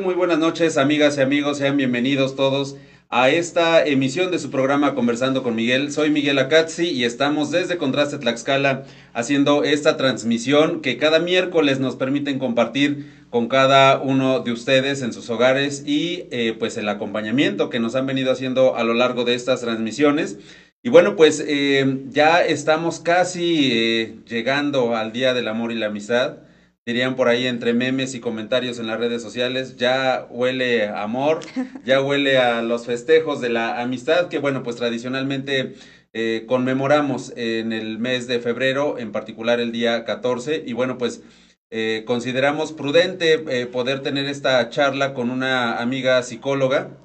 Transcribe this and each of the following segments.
Muy buenas noches, amigas y amigos. Sean bienvenidos todos a esta emisión de su programa Conversando con Miguel. Soy Miguel Acazzi y estamos desde Contraste Tlaxcala haciendo esta transmisión que cada miércoles nos permiten compartir con cada uno de ustedes en sus hogares y eh, pues el acompañamiento que nos han venido haciendo a lo largo de estas transmisiones. Y bueno, pues eh, ya estamos casi eh, llegando al Día del Amor y la Amistad dirían por ahí entre memes y comentarios en las redes sociales, ya huele amor, ya huele a los festejos de la amistad, que bueno, pues tradicionalmente eh, conmemoramos en el mes de febrero, en particular el día 14, y bueno, pues eh, consideramos prudente eh, poder tener esta charla con una amiga psicóloga,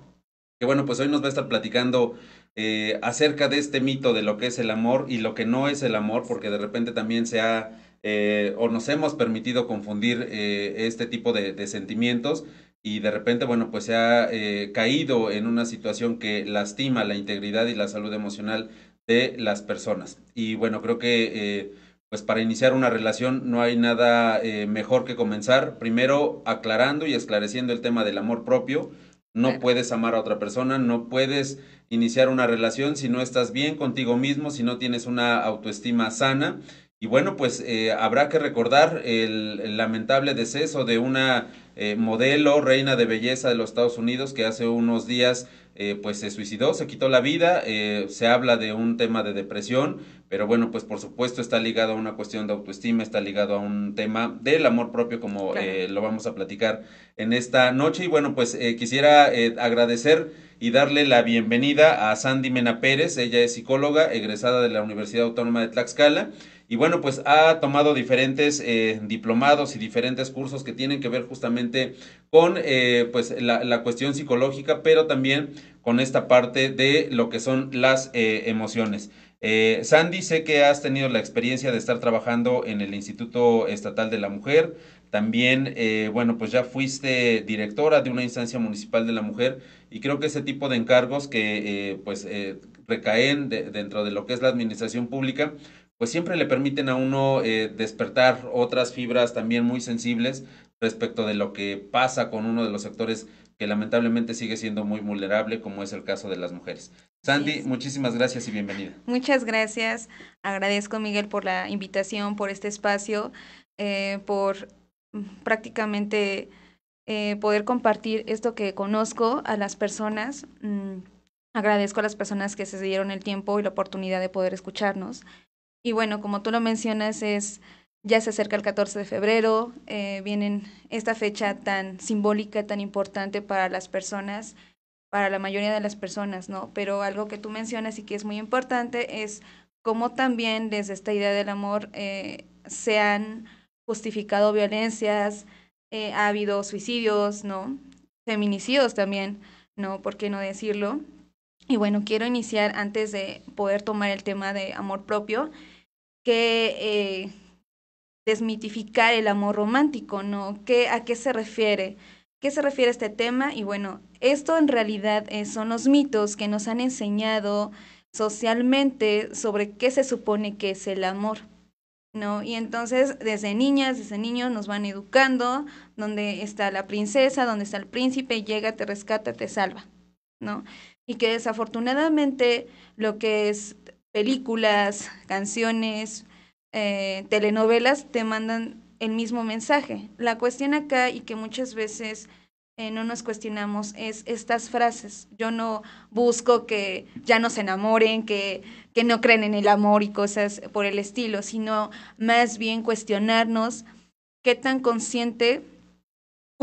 que bueno, pues hoy nos va a estar platicando acerca de este mito de lo que es el amor y lo que no es el amor, porque de repente también se ha eh, o nos hemos permitido confundir eh, este tipo de, sentimientos y de repente, bueno, pues se ha eh, caído en una situación que lastima la integridad y la salud emocional de las personas. Y bueno, creo que pues para iniciar una relación no hay nada mejor que comenzar primero aclarando y esclareciendo el tema del amor propio. No puedes amar a otra persona, no puedes iniciar una relación si no estás bien contigo mismo, si no tienes una autoestima sana y bueno, pues eh, habrá que recordar el, lamentable deceso de una eh, modelo, reina de belleza de los Estados Unidos, que hace unos días eh, pues se suicidó, se quitó la vida, se habla de un tema de depresión, pero bueno, pues por supuesto está ligado a una cuestión de autoestima, está ligado a un tema del amor propio, como lo vamos a platicar en esta noche. Y bueno, pues quisiera agradecer y darle la bienvenida a Sandy Mena Pérez. Ella es psicóloga, egresada de la Universidad Autónoma de Tlaxcala y bueno, pues ha tomado diferentes eh, diplomados y diferentes cursos que tienen que ver justamente con eh, pues la, cuestión psicológica, pero también con esta parte de lo que son las eh, emociones. Sandy, sé que has tenido la experiencia de estar trabajando en el Instituto Estatal de la Mujer. También, bueno, pues ya fuiste directora de una instancia municipal de la mujer y creo que ese tipo de encargos que pues recaen dentro de lo que es la administración pública, pues siempre le permiten a uno eh, despertar otras fibras también muy sensibles respecto de lo que pasa con uno de los sectores que lamentablemente sigue siendo muy vulnerable, como es el caso de las mujeres. Sandy, muchísimas gracias y bienvenida. Muchas gracias. Agradezco, Miguel, por la invitación, por este espacio, eh, por mm, prácticamente eh, poder compartir esto que conozco a las personas. Mm, agradezco a las personas que se dieron el tiempo y la oportunidad de poder escucharnos. Y bueno, como tú lo mencionas, es ya se acerca el 14 de febrero, eh, vienen esta fecha tan simbólica, tan importante para las personas, para la mayoría de las personas, ¿no? Pero algo que tú mencionas y que es muy importante es cómo también desde esta idea del amor eh, se han justificado violencias, eh, ha habido suicidios, ¿no? Feminicidios también, ¿no? ¿Por qué no decirlo? Y bueno, quiero iniciar antes de poder tomar el tema de amor propio que eh, desmitificar el amor romántico, ¿no? ¿Qué, ¿A qué se refiere? ¿Qué se refiere este tema? Y bueno, esto en realidad eh, son los mitos que nos han enseñado socialmente sobre qué se supone que es el amor. ¿no? Y entonces desde niñas, desde niños nos van educando, donde está la princesa, donde está el príncipe, llega, te rescata, te salva, ¿no? Y que desafortunadamente lo que es películas, canciones, eh, telenovelas, te mandan el mismo mensaje. La cuestión acá y que muchas veces eh, no nos cuestionamos es estas frases. Yo no busco que ya nos enamoren, que, que no creen en el amor y cosas por el estilo, sino más bien cuestionarnos qué tan consciente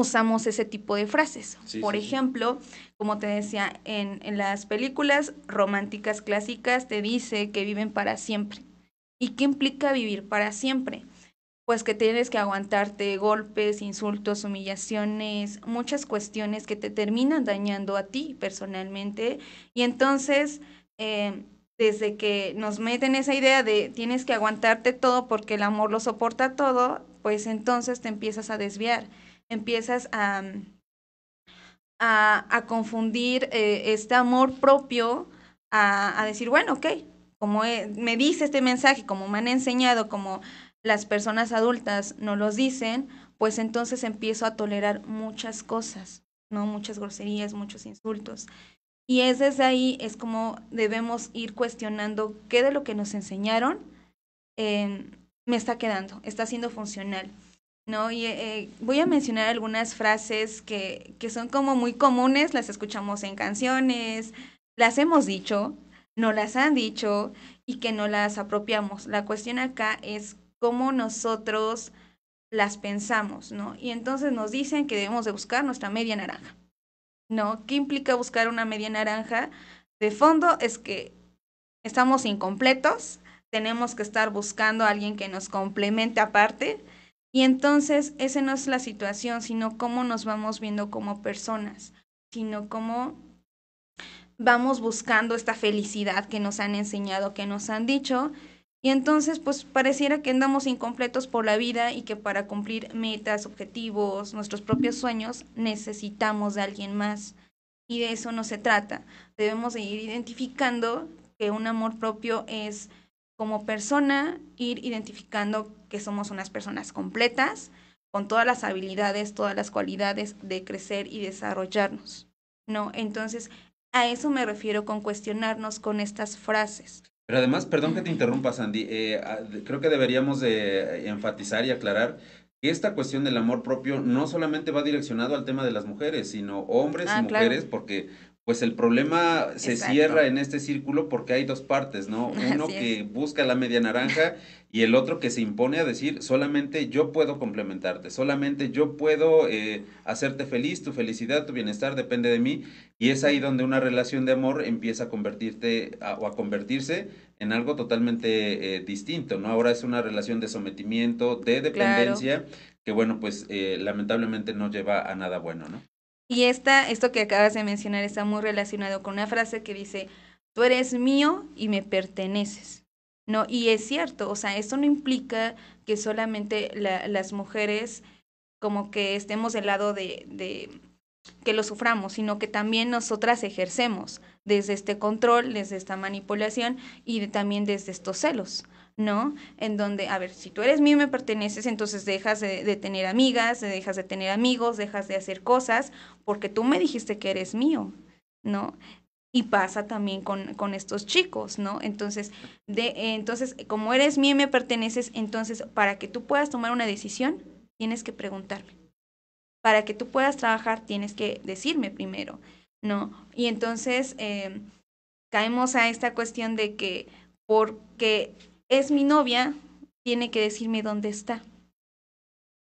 usamos ese tipo de frases. Por ejemplo, como te decía, en, en, las películas románticas clásicas te dice que viven para siempre. ¿Y qué implica vivir para siempre? Pues que tienes que aguantarte golpes, insultos, humillaciones, muchas cuestiones que te terminan dañando a ti personalmente. Y entonces, eh, desde que nos meten esa idea de tienes que aguantarte todo porque el amor lo soporta todo, pues entonces te empiezas a desviar empiezas a, a, confundir eh, este amor propio a, decir, bueno, ok, como me dice este mensaje, como me han enseñado, como las personas adultas no los dicen, pues entonces empiezo a tolerar muchas cosas, ¿no? Muchas groserías, muchos insultos. Y es desde ahí, es como debemos ir cuestionando qué de lo que nos enseñaron eh, me está quedando, está siendo funcional. ¿no? eh, voy a mencionar algunas frases que, que son como muy comunes, las escuchamos en canciones, las hemos dicho, no las han dicho y que no las apropiamos. La cuestión acá es cómo nosotros las pensamos, ¿no? Y entonces nos dicen que debemos de buscar nuestra media naranja, ¿no? ¿Qué implica buscar una media naranja? De fondo es que estamos incompletos, tenemos que estar buscando a alguien que nos complemente aparte, y entonces esa no es la situación, sino cómo nos vamos viendo como personas, sino cómo vamos buscando esta felicidad que nos han enseñado, que nos han dicho. Y entonces, pues pareciera que andamos incompletos por la vida y que para cumplir metas, objetivos, nuestros propios sueños, necesitamos de alguien más. Y de eso no se trata. Debemos de ir identificando que un amor propio es como persona ir identificando que somos unas personas completas, con todas las habilidades, todas las cualidades de crecer y desarrollarnos, ¿no? Entonces, a eso me refiero con cuestionarnos con estas frases. Pero además, perdón que te interrumpa, Sandy, eh, ah, creo que deberíamos de enfatizar y aclarar que esta cuestión del amor propio no solamente va direccionado al tema de las mujeres, sino hombres ah, y mujeres, porque pues el problema se cierra en este círculo porque hay dos partes, ¿no? Uno que busca la media naranja y el otro que se impone a decir, solamente yo puedo complementarte, solamente yo puedo eh, hacerte feliz, tu felicidad, tu bienestar depende de mí. Y es ahí donde una relación de amor empieza a convertirte o a convertirse en algo totalmente eh, distinto, ¿no? Ahora es una relación de sometimiento, de dependencia, que bueno, pues eh, lamentablemente no lleva a nada bueno, ¿no? Y esta, esto que acabas de mencionar está muy relacionado con una frase que dice, tú eres mío y me perteneces. No, y es cierto, o sea, esto no implica que solamente las mujeres como que estemos del lado de, que lo suframos, sino que también nosotras ejercemos desde este control, desde esta manipulación y también desde estos celos. ¿no? En donde, a ver, si tú eres mío y me perteneces, entonces dejas de, tener amigas, dejas de tener amigos, dejas de hacer cosas, porque tú me dijiste que eres mío, ¿no? Y pasa también con, con estos chicos, ¿no? Entonces, de, eh, entonces, como eres mío y me perteneces, entonces, para que tú puedas tomar una decisión, tienes que preguntarme. Para que tú puedas trabajar, tienes que decirme primero, ¿no? Y entonces, eh, caemos a esta cuestión de que porque es mi novia, tiene que decirme dónde está.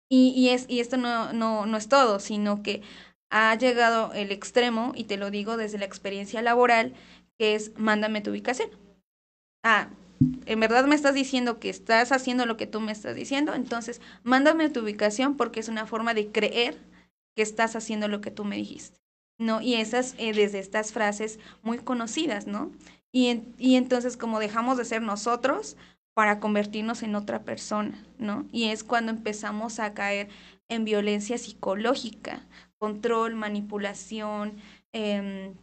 Y, es, y esto no, no, no es todo, sino que ha llegado el extremo, y te lo digo desde la experiencia laboral, que es mándame tu ubicación. Ah, en verdad me estás diciendo que estás haciendo lo que tú me estás diciendo, entonces mándame tu ubicación porque es una forma de creer que estás haciendo lo que tú me dijiste. ¿no? Y esas eh, desde estas frases muy conocidas, ¿no? Y, entonces como dejamos de ser nosotros para convertirnos en otra persona, ¿no? Y es cuando empezamos a caer en violencia psicológica, control, manipulación, em,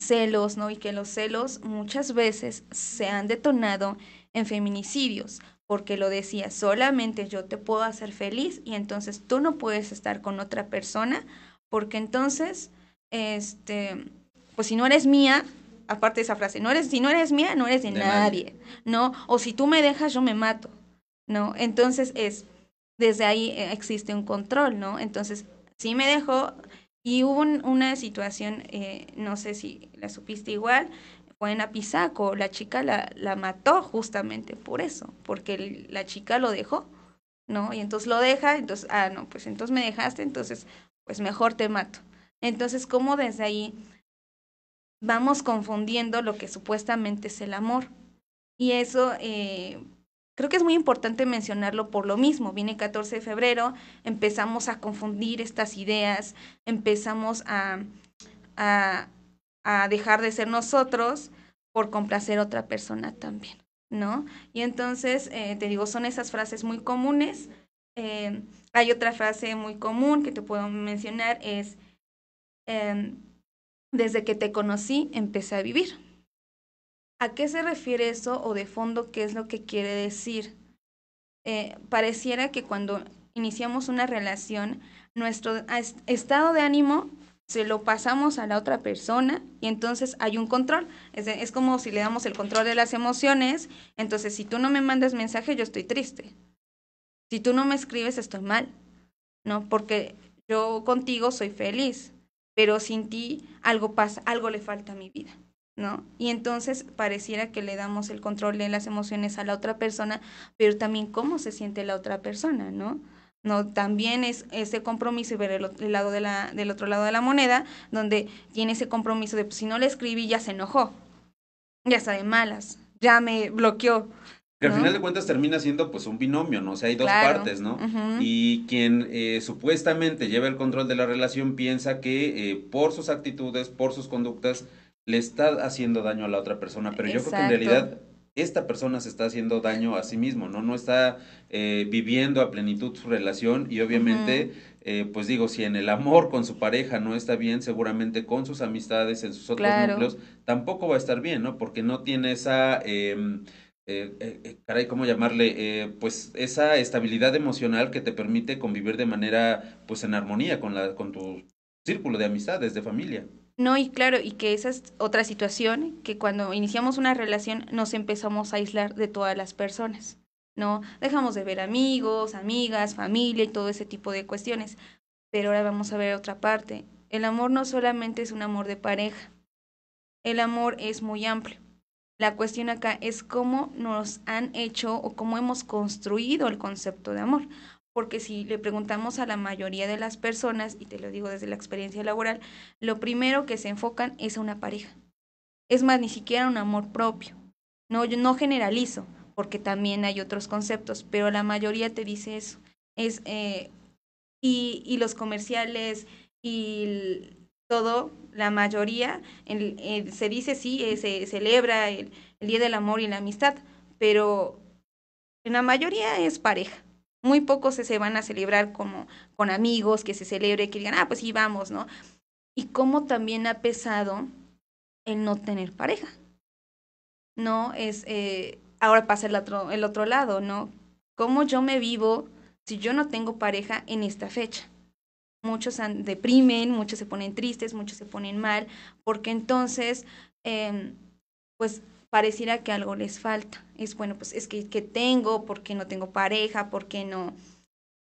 celos, ¿no? Y que los celos muchas veces se han detonado en feminicidios, porque lo decía, solamente yo te puedo hacer feliz y entonces tú no puedes estar con otra persona, porque entonces, este, pues si no eres mía, aparte de esa frase, no eres, si no eres mía, no eres de, nadie, ¿no? O si tú me dejas, yo me mato, ¿no? Entonces es, desde ahí eh, existe un control, ¿no? Entonces, sí me dejó y hubo una situación, eh, no sé si la supiste igual, fue en Apizaco, la chica la, mató justamente por eso, porque la chica lo dejó, ¿no? Y entonces lo deja, entonces, ah, no, pues entonces me dejaste, entonces, pues mejor te mato. Entonces, ¿cómo desde ahí vamos confundiendo lo que supuestamente es el amor. Y eso eh, creo que es muy importante mencionarlo por lo mismo. Viene 14 de febrero, empezamos a confundir estas ideas, empezamos a, a, dejar de ser nosotros por complacer a otra persona también, ¿no? Y entonces, eh, te digo, son esas frases muy comunes. Eh, hay otra frase muy común que te puedo mencionar, es... Em, desde que te conocí, empecé a vivir. ¿A qué se refiere eso o de fondo qué es lo que quiere decir? Eh, pareciera que cuando iniciamos una relación, nuestro estado de ánimo se lo pasamos a la otra persona y entonces hay un control. Es, es, como si le damos el control de las emociones. Entonces, si tú no me mandas mensaje, yo estoy triste. Si tú no me escribes, estoy mal. ¿No? Porque yo contigo soy feliz pero sin ti algo pasa, algo le falta a mi vida, ¿no? Y entonces pareciera que le damos el control de las emociones a la otra persona, pero también cómo se siente la otra persona, ¿no? No, también es ese compromiso y ver el, lado la, del otro lado de la moneda, donde tiene ese compromiso de pues, si no le escribí ya se enojó, ya está de malas, ya me bloqueó, que al final de cuentas termina siendo pues un binomio, ¿no? O sea, hay dos partes, ¿no? Y quien eh, supuestamente lleva el control de la relación piensa que eh, por sus actitudes, por sus conductas, le está haciendo daño a la otra persona, pero yo creo que en realidad esta persona se está haciendo daño a sí mismo, ¿no? No está eh, viviendo a plenitud su relación y obviamente, pues digo, si en el amor con su pareja no está bien, seguramente con sus amistades, en sus otros núcleos, tampoco va a estar bien, ¿no? Porque no tiene esa... Eh, eh, eh, eh, caray, ¿cómo llamarle? Eh, pues esa estabilidad emocional que te permite convivir de manera, pues en armonía con, la, con tu círculo de amistades, de familia. No, y claro, y que esa es otra situación, que cuando iniciamos una relación nos empezamos a aislar de todas las personas, ¿no? Dejamos de ver amigos, amigas, familia y todo ese tipo de cuestiones. Pero ahora vamos a ver otra parte. El amor no solamente es un amor de pareja, el amor es muy amplio la cuestión acá es cómo nos han hecho o cómo hemos construido el concepto de amor. Porque si le preguntamos a la mayoría de las personas, y te lo digo desde la experiencia laboral, lo primero que se enfocan es a una pareja. Es más, ni siquiera un amor propio. No, yo no generalizo, porque también hay otros conceptos, pero la mayoría te dice eso. Es, eh, y, y los comerciales y todo, la mayoría, se dice sí, eh, se celebra el, Día del Amor y la Amistad, pero la mayoría es pareja. Muy pocos se, van a celebrar como con amigos, que se celebre, que digan, ah, pues sí, vamos, ¿no? Y cómo también ha pesado el no tener pareja. No es, eh, ahora pasa el otro, el otro lado, ¿no? ¿Cómo yo me vivo si yo no tengo pareja en esta fecha? muchos se deprimen, muchos se ponen tristes, muchos se ponen mal, porque entonces, em, pues pareciera que algo les falta. Es bueno, pues es que, que tengo, porque no tengo pareja, porque no,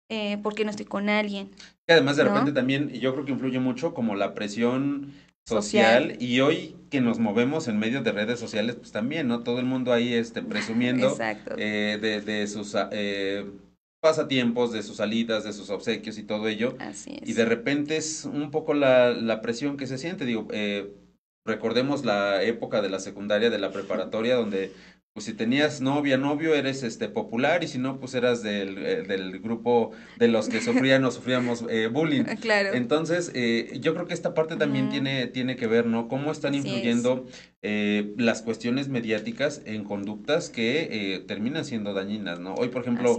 eh, porque no estoy con alguien. además de repente también yo creo que influye mucho como la presión social, y hoy que nos movemos en medio de redes sociales, pues también, ¿no? Todo el mundo ahí este, presumiendo eh, de, sus... Ah, eh, pasatiempos, de sus salidas, de sus obsequios y todo ello. Así es. Y de repente es un poco la, la presión que se siente. Digo, eh, recordemos la época de la secundaria, de la preparatoria, donde pues si tenías novia, novio, eres este popular y si no, pues eras del, eh, del grupo de los que sufrían o sufríamos eh, bullying. Ah, Entonces, yo creo que esta parte también tiene, tiene que ver, ¿no? Cómo están influyendo las cuestiones mediáticas en conductas que terminan siendo dañinas, ¿no? Hoy, por ejemplo,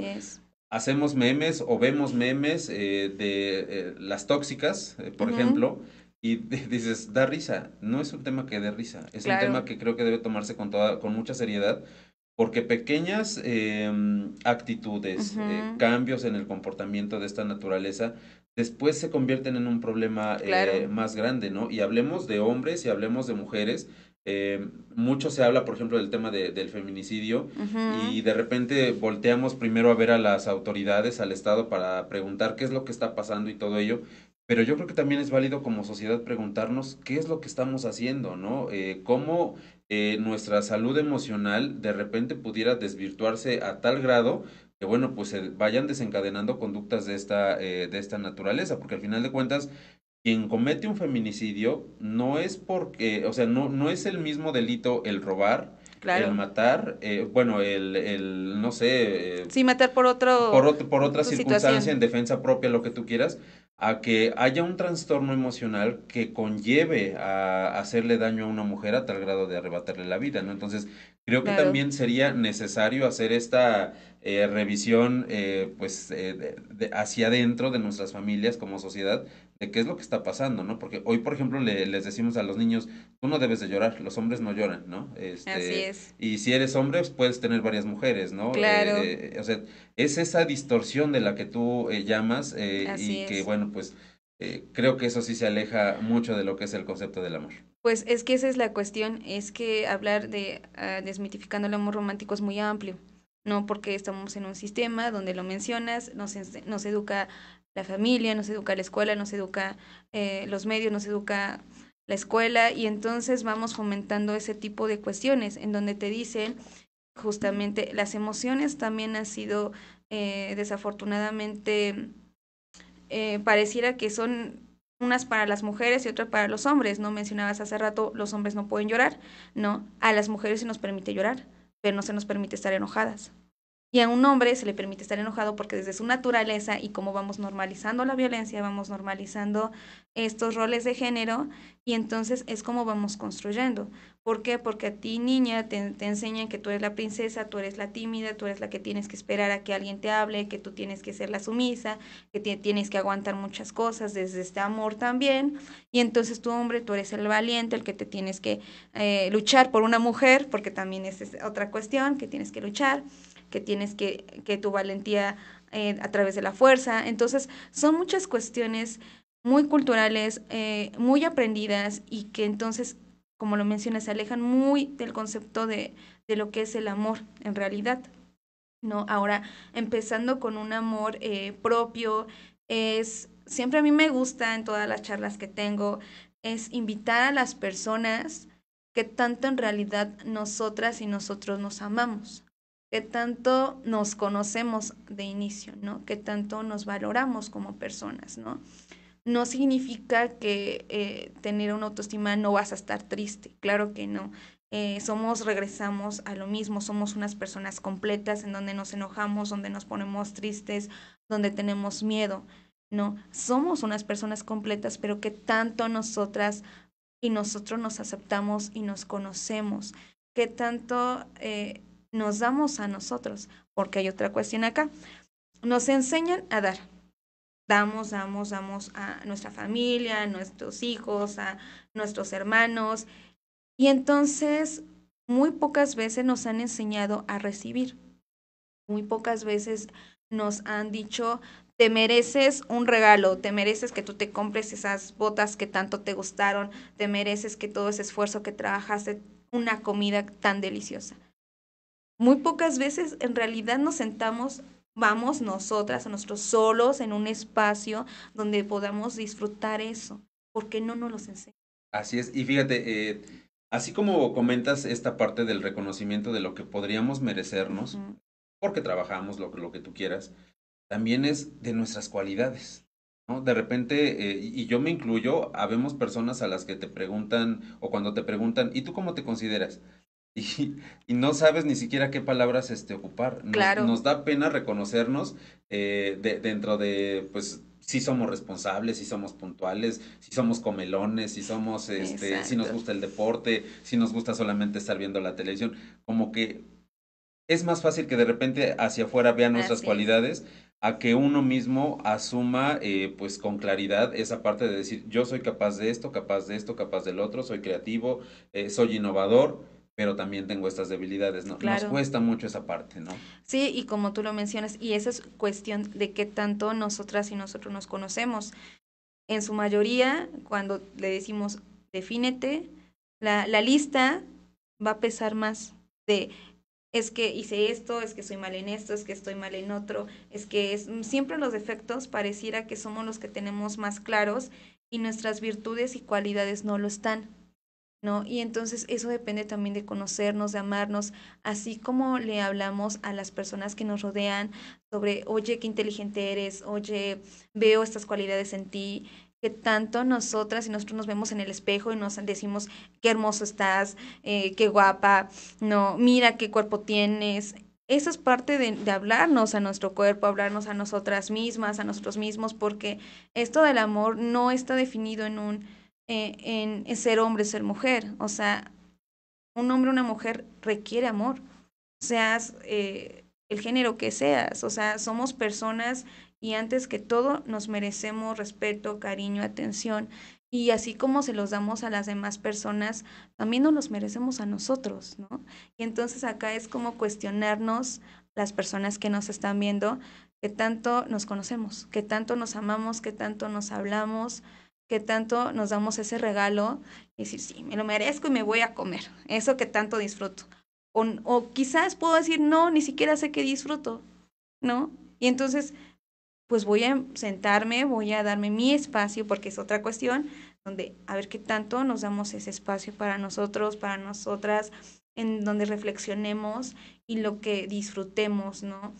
hacemos memes o vemos memes eh, de eh, las tóxicas, eh, por ejemplo, y dices, da risa. No es un tema que dé risa, es un tema que creo que debe tomarse con, toda, con mucha seriedad, porque pequeñas em, actitudes, cambios en el comportamiento de esta naturaleza, después se convierten en un problema más grande, ¿no? Y hablemos de hombres y hablemos de mujeres eh, mucho se habla, por ejemplo, del tema del feminicidio y de repente volteamos primero a ver a las autoridades, al Estado, para preguntar qué es lo que está pasando y todo ello. Pero yo creo que también es válido como sociedad preguntarnos qué es lo que estamos haciendo, ¿no? Eh, ¿Cómo eh, nuestra salud emocional de repente pudiera desvirtuarse a tal grado que bueno, pues se vayan desencadenando conductas de esta, eh, de esta naturaleza, porque al final de cuentas quien comete un feminicidio no es porque, o sea, no, no es el mismo delito el robar, el matar, eh, bueno, el, el, no sé... Eh, sí, matar por otro... Por, por otra circunstancia, en defensa propia, lo que tú quieras, a que haya un trastorno emocional que conlleve a hacerle daño a una mujer a tal grado de arrebatarle la vida, ¿no? Entonces, creo que también sería necesario hacer esta eh, revisión eh, pues eh, hacia adentro de nuestras familias como sociedad de qué es lo que está pasando, ¿no? Porque hoy, por ejemplo, le, les decimos a los niños, tú no debes de llorar, los hombres no lloran, ¿no? Este, Así es. Y si eres hombre, pues, puedes tener varias mujeres, ¿no? Claro. o sea, es esa distorsión de la que tú llamas y que, bueno, pues creo que eso sí se aleja mucho de lo que es el concepto del amor. Pues es que esa es la cuestión, es que hablar de ah, desmitificando el amor romántico es muy amplio no porque estamos en un sistema donde lo mencionas, nos, educa la familia, nos educa la escuela, nos educa eh, los medios, nos educa la escuela y entonces vamos fomentando ese tipo de cuestiones en donde te dicen justamente las emociones también han sido eh, desafortunadamente eh, pareciera que son unas para las mujeres y otras para los hombres, ¿no? Mencionabas hace rato, los hombres no pueden llorar, ¿no? A las mujeres se nos permite llorar pero no se nos permite estar enojadas. Y a un hombre se le permite estar enojado porque desde su naturaleza y como vamos normalizando la violencia, vamos normalizando estos roles de género y entonces es como vamos construyendo. ¿Por qué? Porque a ti niña te, enseñan que tú eres la princesa, tú eres la tímida, tú eres la que tienes que esperar a que alguien te hable, que tú tienes que ser la sumisa, que tienes que aguantar muchas cosas desde este amor también. Y entonces tú hombre, tú eres el valiente, el que te tienes que eh, luchar por una mujer, porque también es, es otra cuestión, que tienes que luchar, que tienes que, que tu valentía eh, a través de la fuerza. Entonces son muchas cuestiones muy culturales, eh, muy aprendidas y que entonces como lo mencioné, se alejan muy del concepto de, de lo que es el amor en realidad. ¿no? Ahora, empezando con un amor eh, propio, es, siempre a mí me gusta en todas las charlas que tengo, es invitar a las personas que tanto en realidad nosotras y nosotros nos amamos, que tanto nos conocemos de inicio, ¿no? Que tanto nos valoramos como personas, ¿no? no significa que eh, tener una autoestima no vas a estar triste, claro que no. Eh, somos, regresamos a lo mismo, somos unas personas completas en donde nos enojamos, donde nos ponemos tristes, donde tenemos miedo, ¿no? Somos unas personas completas, pero que tanto nosotras y nosotros nos aceptamos y nos conocemos, que tanto eh, nos damos a nosotros, porque hay otra cuestión acá. Nos enseñan a dar, damos, damos, damos a nuestra familia, a nuestros hijos, a nuestros hermanos. Y entonces muy pocas veces nos han enseñado a recibir. Muy pocas veces nos han dicho, te mereces un regalo, te mereces que tú te compres esas botas que tanto te gustaron, te mereces que todo ese esfuerzo que trabajaste, una comida tan deliciosa. Muy pocas veces en realidad nos sentamos vamos nosotras, a nosotros solos, en un espacio donde podamos disfrutar eso. porque no nos los enseñan? Así es, y fíjate, eh, así como comentas esta parte del reconocimiento de lo que podríamos merecernos, porque trabajamos lo, lo que tú quieras, también es de nuestras cualidades. ¿no? De repente, eh, y yo me incluyo, habemos personas a las que te preguntan, o cuando te preguntan, ¿y tú cómo te consideras? y, no sabes ni siquiera qué palabras este, ocupar. Nos, da pena reconocernos eh, dentro de, pues, si somos responsables, si somos puntuales, si somos comelones, si somos, este, si nos gusta el deporte, si nos gusta solamente estar viendo la televisión. Como que es más fácil que de repente hacia afuera vean nuestras cualidades a que uno mismo asuma eh, pues con claridad esa parte de decir yo soy capaz de esto, capaz de esto, capaz del otro, soy creativo, eh, soy innovador pero también tengo estas debilidades, ¿no? Nos cuesta mucho esa parte, ¿no? Sí, y como tú lo mencionas, y esa es cuestión de qué tanto nosotras y nosotros nos conocemos. En su mayoría, cuando le decimos defínete, la, la lista va a pesar más de es que hice esto, es que soy mal en esto, es que estoy mal en otro, es que es, siempre los defectos pareciera que somos los que tenemos más claros y nuestras virtudes y cualidades no lo están. ¿no? Y entonces eso depende también de conocernos, de amarnos, así como le hablamos a las personas que nos rodean sobre, oye, qué inteligente eres, oye, veo estas cualidades en ti, que tanto nosotras y nosotros nos vemos en el espejo y nos decimos, qué hermoso estás, eh, qué guapa, no, mira qué cuerpo tienes. Eso es parte de, de hablarnos a nuestro cuerpo, hablarnos a nosotras mismas, a nosotros mismos, porque esto del amor no está definido en un en, ser hombre, ser mujer. O sea, un hombre una mujer requiere amor, seas eh, el género que seas. O sea, somos personas y antes que todo nos merecemos respeto, cariño, atención. Y así como se los damos a las demás personas, también nos los merecemos a nosotros, ¿no? Y entonces acá es como cuestionarnos las personas que nos están viendo, que tanto nos conocemos, que tanto nos amamos, que tanto nos hablamos, qué tanto nos damos ese regalo y decir, sí, me lo merezco y me voy a comer, eso que tanto disfruto. O, o quizás puedo decir, no, ni siquiera sé qué disfruto, ¿no? Y entonces, pues voy a sentarme, voy a darme mi espacio, porque es otra cuestión, donde a ver qué tanto nos damos ese espacio para nosotros, para nosotras, en donde reflexionemos y lo que disfrutemos, ¿no?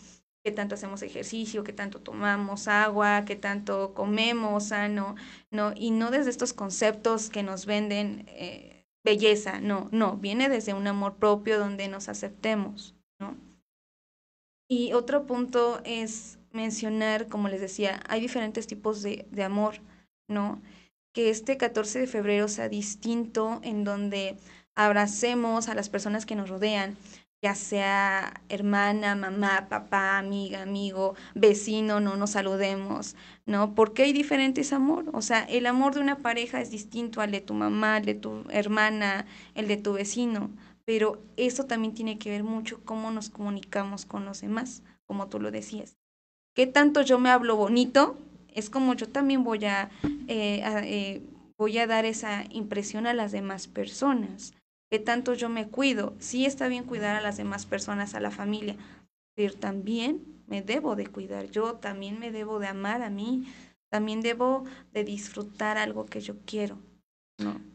qué tanto hacemos ejercicio, qué tanto tomamos agua, qué tanto comemos sano, no, y no desde estos conceptos que nos venden eh, belleza, no, no, viene desde un amor propio donde nos aceptemos, ¿no? Y otro punto es mencionar, como les decía, hay diferentes tipos de, de amor, ¿no? Que este 14 de febrero sea distinto en donde abracemos a las personas que nos rodean, ya sea hermana, mamá, papá, amiga, amigo, vecino, no nos saludemos, ¿no? Porque hay diferentes amor, o sea, el amor de una pareja es distinto al de tu mamá, al de tu hermana, el de tu vecino, pero eso también tiene que ver mucho cómo nos comunicamos con los demás, como tú lo decías. ¿Qué tanto yo me hablo bonito? Es como yo también voy a, eh, eh, voy a dar esa impresión a las demás personas qué tanto yo me cuido. Sí está bien cuidar a las demás personas, a la familia, pero también me debo de cuidar yo, también me debo de amar a mí, también debo de disfrutar algo que yo quiero.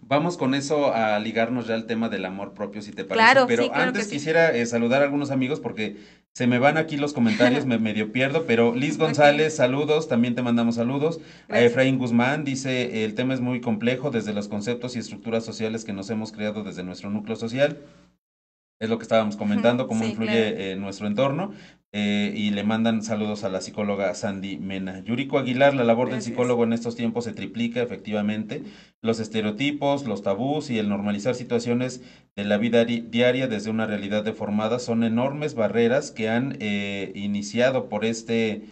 Vamos con eso a ligarnos ya al tema del amor propio, si te parece. Claro, Pero antes quisiera eh, saludar a algunos amigos porque se me van aquí los comentarios, me medio pierdo, pero Liz González, saludos, también te mandamos saludos. Eh, A Efraín Guzmán dice, el tema es muy complejo desde los conceptos y estructuras sociales que nos hemos creado desde nuestro núcleo social. Es lo que estábamos comentando, cómo influye eh, nuestro entorno, eh, y le mandan saludos a la psicóloga Sandy Mena. Yuriko Aguilar, la labor del psicólogo en estos tiempos se triplica efectivamente. Los estereotipos, los tabús y el normalizar situaciones de la vida diaria desde una realidad deformada son enormes barreras que han eh, iniciado por este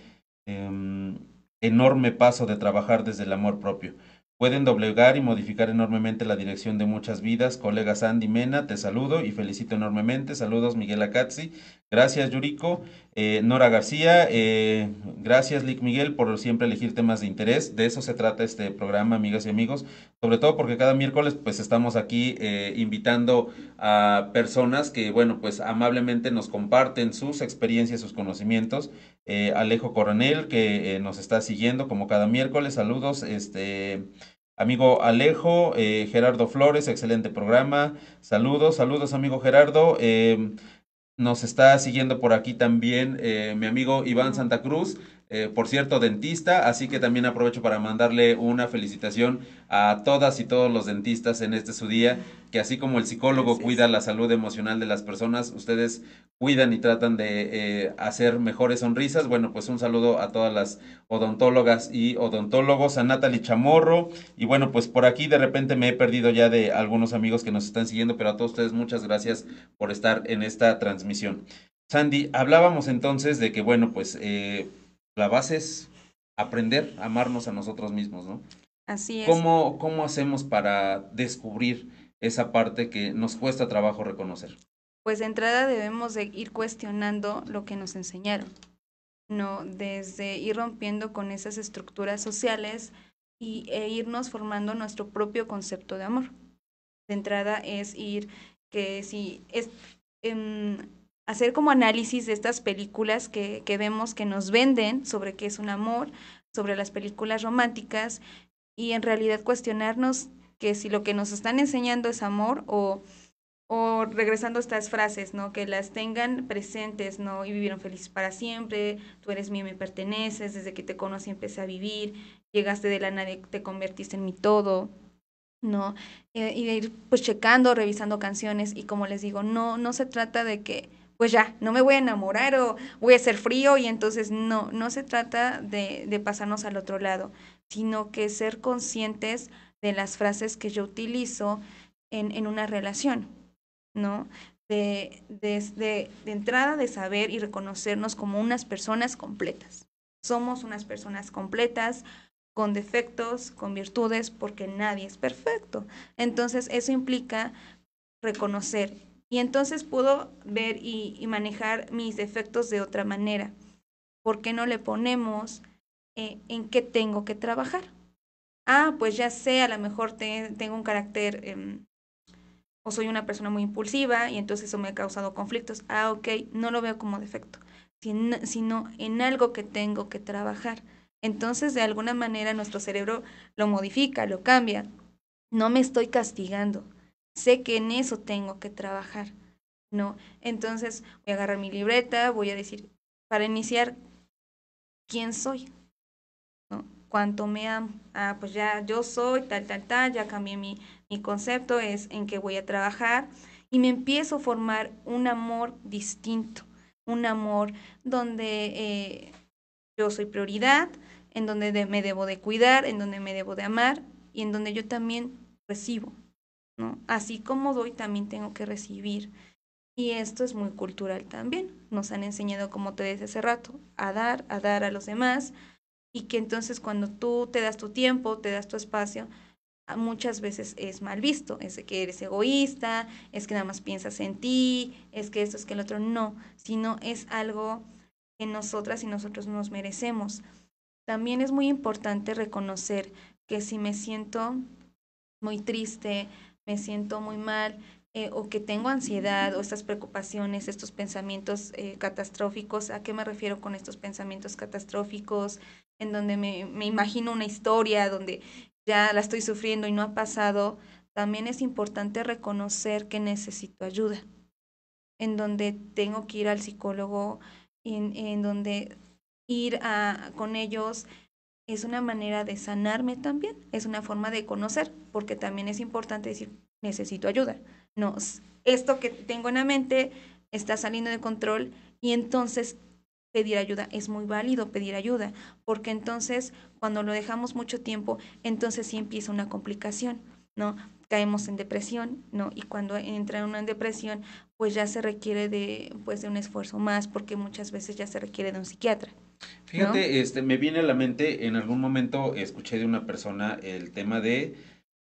em, enorme paso de trabajar desde el amor propio. Pueden doblegar y modificar enormemente la dirección de muchas vidas. Colega Sandy Mena, te saludo y felicito enormemente. Saludos Miguel Acazzi, Gracias, Yuriko. Eh, Nora García, eh, gracias, Lick Miguel, por siempre elegir temas de interés. De eso se trata este programa, amigas y amigos. Sobre todo porque cada miércoles, pues, estamos aquí eh, invitando a personas que, bueno, pues, amablemente nos comparten sus experiencias, sus conocimientos. Alejo Coronel, que nos está siguiendo como cada miércoles. Saludos, este... Amigo Alejo, Gerardo Flores, excelente programa. Saludos, saludos amigo Gerardo. Nos está siguiendo por aquí también eh, mi amigo Iván Santa Cruz. Eh, por cierto, dentista, así que también aprovecho para mandarle una felicitación a todas y todos los dentistas en este su día, que así como el psicólogo cuida la salud emocional de las personas, ustedes cuidan y tratan de eh, hacer mejores sonrisas. Bueno, pues un saludo a todas las odontólogas y odontólogos, a Natalie Chamorro, y bueno, pues por aquí de repente me he perdido ya de algunos amigos que nos están siguiendo, pero a todos ustedes muchas gracias por estar en esta transmisión. Sandy, hablábamos entonces de que, bueno, pues eh, la base es aprender a amarnos a nosotros mismos, ¿no? Así es. ¿Cómo, hacemos para descubrir esa parte que nos cuesta trabajo reconocer? Pues de entrada debemos de ir cuestionando lo que nos enseñaron, ¿no? Desde ir rompiendo con esas estructuras sociales y, e irnos formando nuestro propio concepto de amor. De entrada es ir que si es... Em, hacer como análisis de estas películas que, que vemos que nos venden sobre qué es un amor, sobre las películas románticas y en realidad cuestionarnos que si lo que nos están enseñando es amor o, o regresando a estas frases, ¿no? Que las tengan presentes, ¿no? Y vivieron felices para siempre, tú eres mío, me perteneces, desde que te conocí empecé a vivir, llegaste de la nada, te convertiste en mi todo, ¿no? Eh, y ir pues checando, revisando canciones y como les digo, no, no se trata de que pues ya, no me voy a enamorar o voy a ser frío y entonces no, no se trata de, pasarnos al otro lado, sino que ser conscientes de las frases que yo utilizo en, una relación, ¿no? De, desde de entrada de saber y reconocernos como unas personas completas. Somos unas personas completas, con defectos, con virtudes, porque nadie es perfecto. Entonces eso implica reconocer y entonces pudo ver y, manejar mis defectos de otra manera. ¿Por qué no le ponemos eh, en qué tengo que trabajar? Ah, pues ya sé, a lo mejor tengo un carácter em, o soy una persona muy impulsiva y entonces eso me ha causado conflictos. Ah, ok, no lo veo como defecto, sino en algo que tengo que trabajar. Entonces, de alguna manera, nuestro cerebro lo modifica, lo cambia. No me estoy castigando, sé que en eso tengo que trabajar, ¿no? Entonces voy a agarrar mi libreta, voy a decir, para iniciar, ¿quién soy? ¿No? ¿Cuánto me amo? Ah, pues ya yo soy tal, tal, tal, ya cambié mi, mi concepto, es en qué voy a trabajar y me empiezo a formar un amor distinto, un amor donde eh, yo soy prioridad, en donde me debo de cuidar, en donde me debo de amar y en donde yo también recibo, ¿no? Así como doy, también tengo que recibir. Y esto es muy cultural también. Nos han enseñado, como te decía hace rato, a dar, a dar a los demás. Y que entonces cuando tú te das tu tiempo, te das tu espacio, muchas veces es mal visto. Es que eres egoísta, es que nada más piensas en ti, es que esto, es que el otro. No, sino es algo que nosotras y nosotros nos merecemos. También es muy importante reconocer que si me siento muy triste, me siento muy mal eh, o que tengo ansiedad o estas preocupaciones, estos pensamientos eh, catastróficos. ¿A qué me refiero con estos pensamientos catastróficos? En donde me, me imagino una historia donde ya la estoy sufriendo y no ha pasado. También es importante reconocer que necesito ayuda, en donde tengo que ir al psicólogo, en, en donde ir a, con ellos es una manera de sanarme también, es una forma de conocer, porque también es importante decir, necesito ayuda. No, esto que tengo en la mente está saliendo de control y entonces pedir ayuda es muy válido pedir ayuda, porque entonces cuando lo dejamos mucho tiempo, entonces sí empieza una complicación, ¿no? Caemos en depresión, ¿no? Y cuando entra uno en depresión, pues ya se requiere de pues de un esfuerzo más, porque muchas veces ya se requiere de un psiquiatra. Fíjate, este, me viene a la mente, en algún momento escuché de una persona el tema de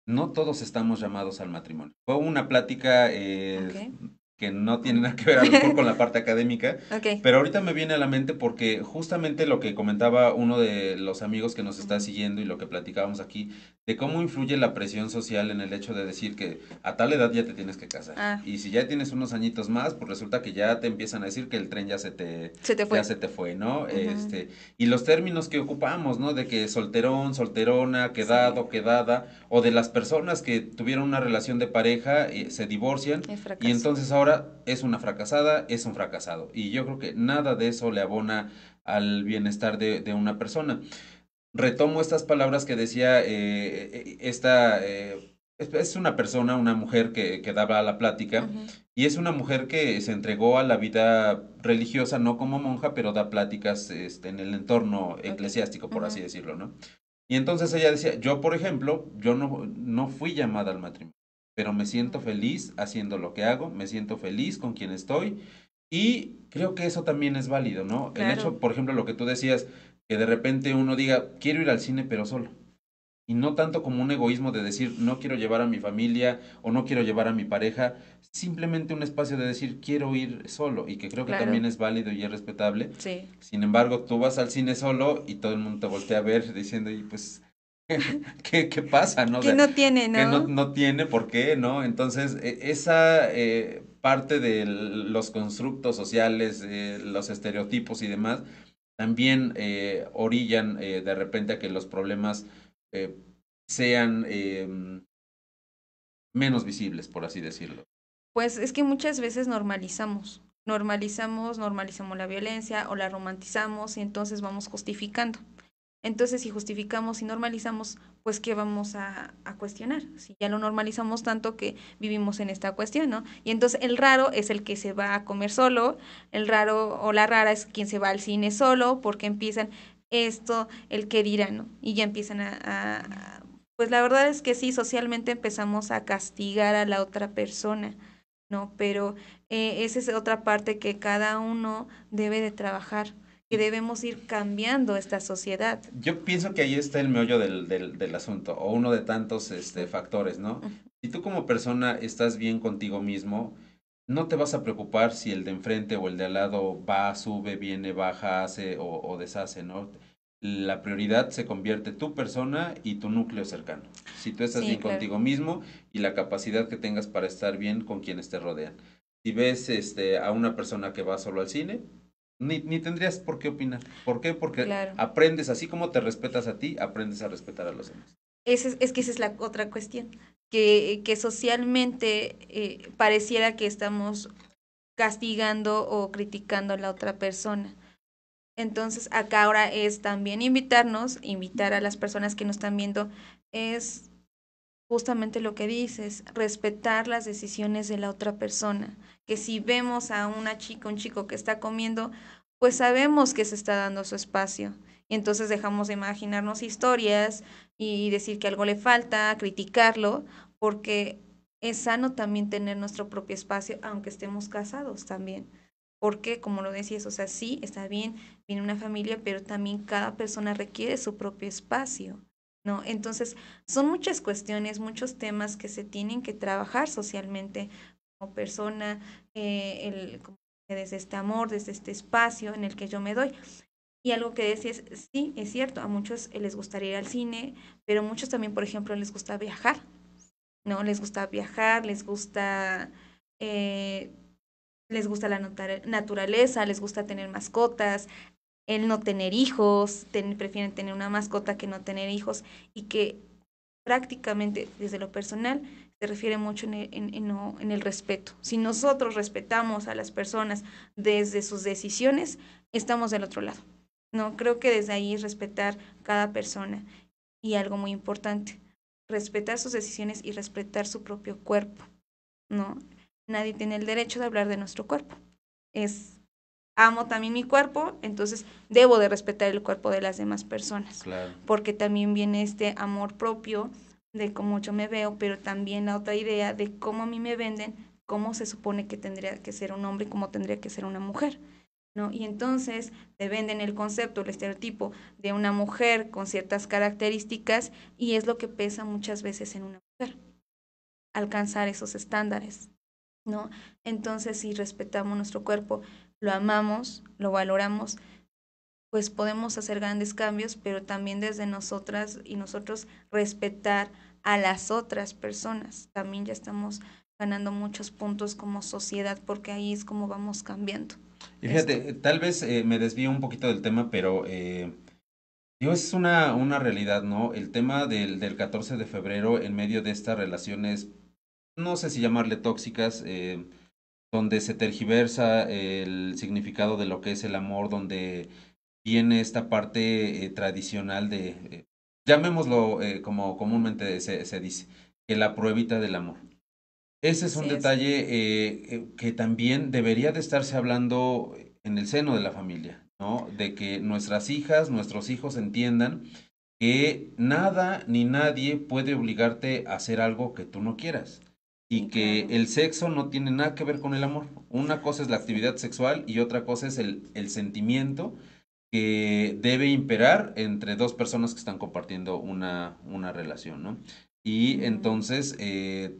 no todos estamos llamados al matrimonio. Fue una plática eh, que no tiene nada que ver a con la parte académica, pero ahorita me viene a la mente porque justamente lo que comentaba uno de los amigos que nos está siguiendo y lo que platicábamos aquí, de cómo influye la presión social en el hecho de decir que a tal edad ya te tienes que casar. Ah. Y si ya tienes unos añitos más, pues resulta que ya te empiezan a decir que el tren ya se te, te fue. Ya se te fue, ¿no? este, y los términos que ocupamos, ¿no? De que solterón, solterona, quedado, quedada, o de las personas que tuvieron una relación de pareja, eh, se divorcian y entonces ahora es una fracasada, es un fracasado. Y yo creo que nada de eso le abona al bienestar de, una persona. Retomo estas palabras que decía eh, eh, esta... Eh, es una persona, una mujer que, que daba la plática y es una mujer que se entregó a la vida religiosa, no como monja, pero da pláticas este, en el entorno eclesiástico, por así decirlo, ¿no? Y entonces ella decía, yo por ejemplo, yo no, no fui llamada al matrimonio pero me siento feliz haciendo lo que hago, me siento feliz con quien estoy y creo que eso también es válido, ¿no? El hecho, por ejemplo, lo que tú decías, que de repente uno diga, quiero ir al cine pero solo. Y no tanto como un egoísmo de decir, no quiero llevar a mi familia o no quiero llevar a mi pareja, simplemente un espacio de decir, quiero ir solo y que creo que también es válido y es respetable. Sí. Sin embargo, tú vas al cine solo y todo el mundo te voltea a ver diciendo, y pues ¿Qué, pasa? ¿no? que no tiene, ¿no? Que no, tiene, ¿por qué? ¿no? Entonces, e, esa eh, parte de los constructos sociales, eh, los estereotipos y demás, también eh, orillan de repente a que los problemas sean em, menos visibles, por así decirlo. Pues es que muchas veces normalizamos, normalizamos, normalizamos la violencia o la romantizamos y entonces vamos justificando. Entonces, si justificamos y normalizamos, pues, ¿qué vamos a, cuestionar? Si ya lo normalizamos tanto que vivimos en esta cuestión, ¿no? Y entonces el raro es el que se va a comer solo, el raro o la rara es quien se va al cine solo, porque empiezan esto, el que dirá, ¿no? Y ya empiezan a, pues la verdad es que sí, socialmente empezamos a castigar a la otra persona, ¿no? Pero eh, esa es otra parte que cada uno debe de trabajar debemos ir cambiando esta sociedad. Yo pienso que ahí está el meollo del, del, asunto, o uno de tantos este, factores, ¿no? Si tú como persona estás bien contigo mismo, no te vas a preocupar si el de enfrente o el de al lado va, sube, viene, baja, hace o, deshace, ¿no? La prioridad se convierte tu persona y tu núcleo cercano. Si tú estás bien contigo mismo y la capacidad que tengas para estar bien con quienes te rodean. Si ves este, a una persona que va solo al cine, ni, ni, tendrías por qué opinar. ¿Por qué? Porque aprendes, así como te respetas a ti, aprendes a respetar a los demás. Es, es que esa es la otra cuestión, que, que socialmente eh, pareciera que estamos castigando o criticando a la otra persona. Entonces, acá ahora es también invitarnos, invitar a las personas que nos están viendo, es justamente lo que dices, respetar las decisiones de la otra persona que si vemos a una chica, un chico que está comiendo, pues sabemos que se está dando su espacio. Y entonces dejamos de imaginarnos historias y decir que algo le falta, criticarlo, porque es sano también tener nuestro propio espacio, aunque estemos casados también. Porque, como lo decías, o sea, sí, está bien, viene una familia, pero también cada persona requiere su propio espacio, ¿no? Entonces, son muchas cuestiones, muchos temas que se tienen que trabajar socialmente persona, eh, el, desde este amor, desde este espacio en el que yo me doy. Y algo que es, sí, es cierto, a muchos eh, les gustaría ir al cine, pero a muchos también, por ejemplo, les gusta viajar, ¿no? Les gusta viajar, les gusta, eh, les gusta la naturaleza, les gusta tener mascotas, el no tener hijos, prefieren tener una mascota que no tener hijos y que prácticamente desde lo personal se refiere mucho en el, en, el respeto. Si nosotros respetamos a las personas desde sus decisiones, estamos del otro lado. No, creo que desde ahí es respetar cada persona. Y algo muy importante, respetar sus decisiones y respetar su propio cuerpo. No, nadie tiene el derecho de hablar de nuestro cuerpo. Es amo también mi cuerpo, entonces debo de respetar el cuerpo de las demás personas. Porque también viene este amor propio, de cómo yo me veo, pero también la otra idea de cómo a mí me venden, cómo se supone que tendría que ser un hombre y cómo tendría que ser una mujer. ¿No? Y entonces te venden el concepto, el estereotipo de una mujer con ciertas características y es lo que pesa muchas veces en una mujer, alcanzar esos estándares, ¿no? Entonces, si respetamos nuestro cuerpo, lo amamos, lo valoramos, pues podemos hacer grandes cambios, pero también desde nosotras y nosotros respetar a las otras personas. También ya estamos ganando muchos puntos como sociedad porque ahí es como vamos cambiando. fíjate, tal vez eh, me desvío un poquito del tema, pero eh, es una, una realidad, ¿no? El tema del, del 14 de febrero en medio de estas relaciones, no sé si llamarle tóxicas, eh, donde se tergiversa el significado de lo que es el amor, donde viene esta parte eh, tradicional de llamémoslo eh, como comúnmente se, dice, que la pruebita del amor. Ese es un detalle eh, eh, que también debería de estarse hablando en el seno de la familia, ¿no? De que nuestras hijas, nuestros hijos entiendan que nada ni nadie puede obligarte a hacer algo que tú no quieras y que el sexo no tiene nada que ver con el amor. Una cosa es la actividad sexual y otra cosa es el, el sentimiento que debe imperar entre dos personas que están compartiendo una, una relación, ¿no? Y entonces, eh,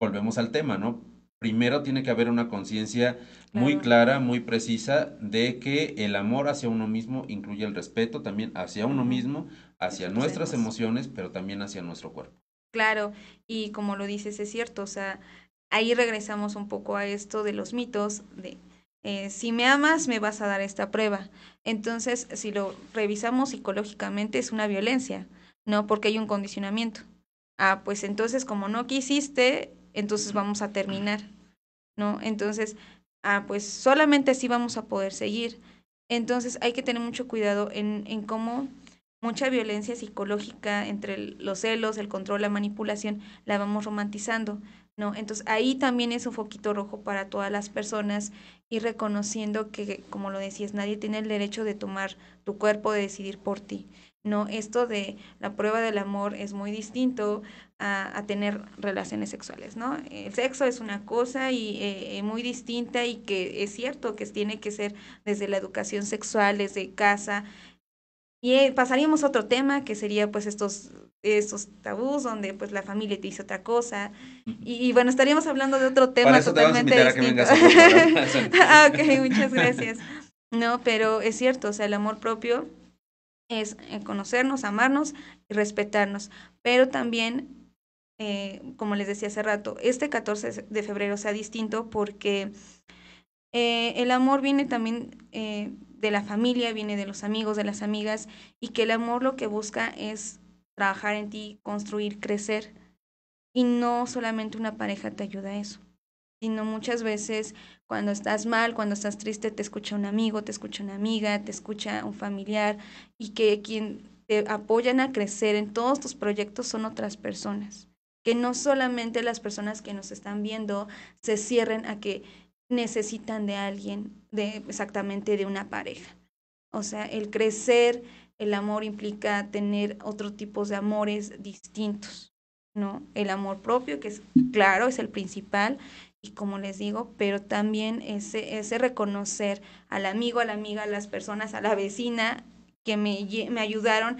volvemos al tema, ¿no? Primero tiene que haber una conciencia muy clara, muy precisa de que el amor hacia uno mismo incluye el respeto también hacia uno mismo, hacia nuestras emociones, pero también hacia nuestro cuerpo. Claro, y como lo dices, es cierto, o sea, ahí regresamos un poco a esto de los mitos, de eh, si me amas, me vas a dar esta prueba. Entonces, si lo revisamos psicológicamente, es una violencia, ¿no? Porque hay un condicionamiento. Ah, pues entonces, como no quisiste, entonces vamos a terminar, ¿no? Entonces, ah, pues solamente así vamos a poder seguir. Entonces, hay que tener mucho cuidado en, en cómo mucha violencia psicológica entre los celos, el control, la manipulación, la vamos romantizando. ¿no? Entonces ahí también es un foquito rojo para todas las personas y reconociendo que, como lo decías, nadie tiene el derecho de tomar tu cuerpo, de decidir por ti. No, esto de la prueba del amor es muy distinto a, tener relaciones sexuales, ¿no? El sexo es una cosa y eh, eh, muy distinta y que es cierto que tiene que ser desde la educación sexual, desde casa. Y eh, pasaríamos a otro tema que sería pues estos esos tabús donde pues la familia te dice otra cosa y, bueno estaríamos hablando de otro tema totalmente distinto. Ah, ok, muchas gracias. No, pero es cierto, o sea, el amor propio es eh, conocernos, amarnos y respetarnos, pero también, eh, como les decía hace rato, este 14 de febrero sea distinto porque eh, el amor viene también eh, de la familia, viene de los amigos, de las amigas, y que el amor lo que busca es trabajar en ti, construir, crecer. Y no solamente una pareja te ayuda a eso, sino muchas veces cuando estás mal, cuando estás triste, te escucha un amigo, te escucha una amiga, te escucha un familiar y que quien te apoyan a crecer en todos tus proyectos son otras personas. Que no solamente las personas que nos están viendo se cierren a que necesitan de alguien, de exactamente de una pareja. O sea, el crecer, el amor implica tener otros tipos de amores distintos, ¿no? El amor propio, que es claro, es el principal, y como les digo, pero también ese, ese reconocer al amigo, a la amiga, a las personas, a la vecina que me ayudaron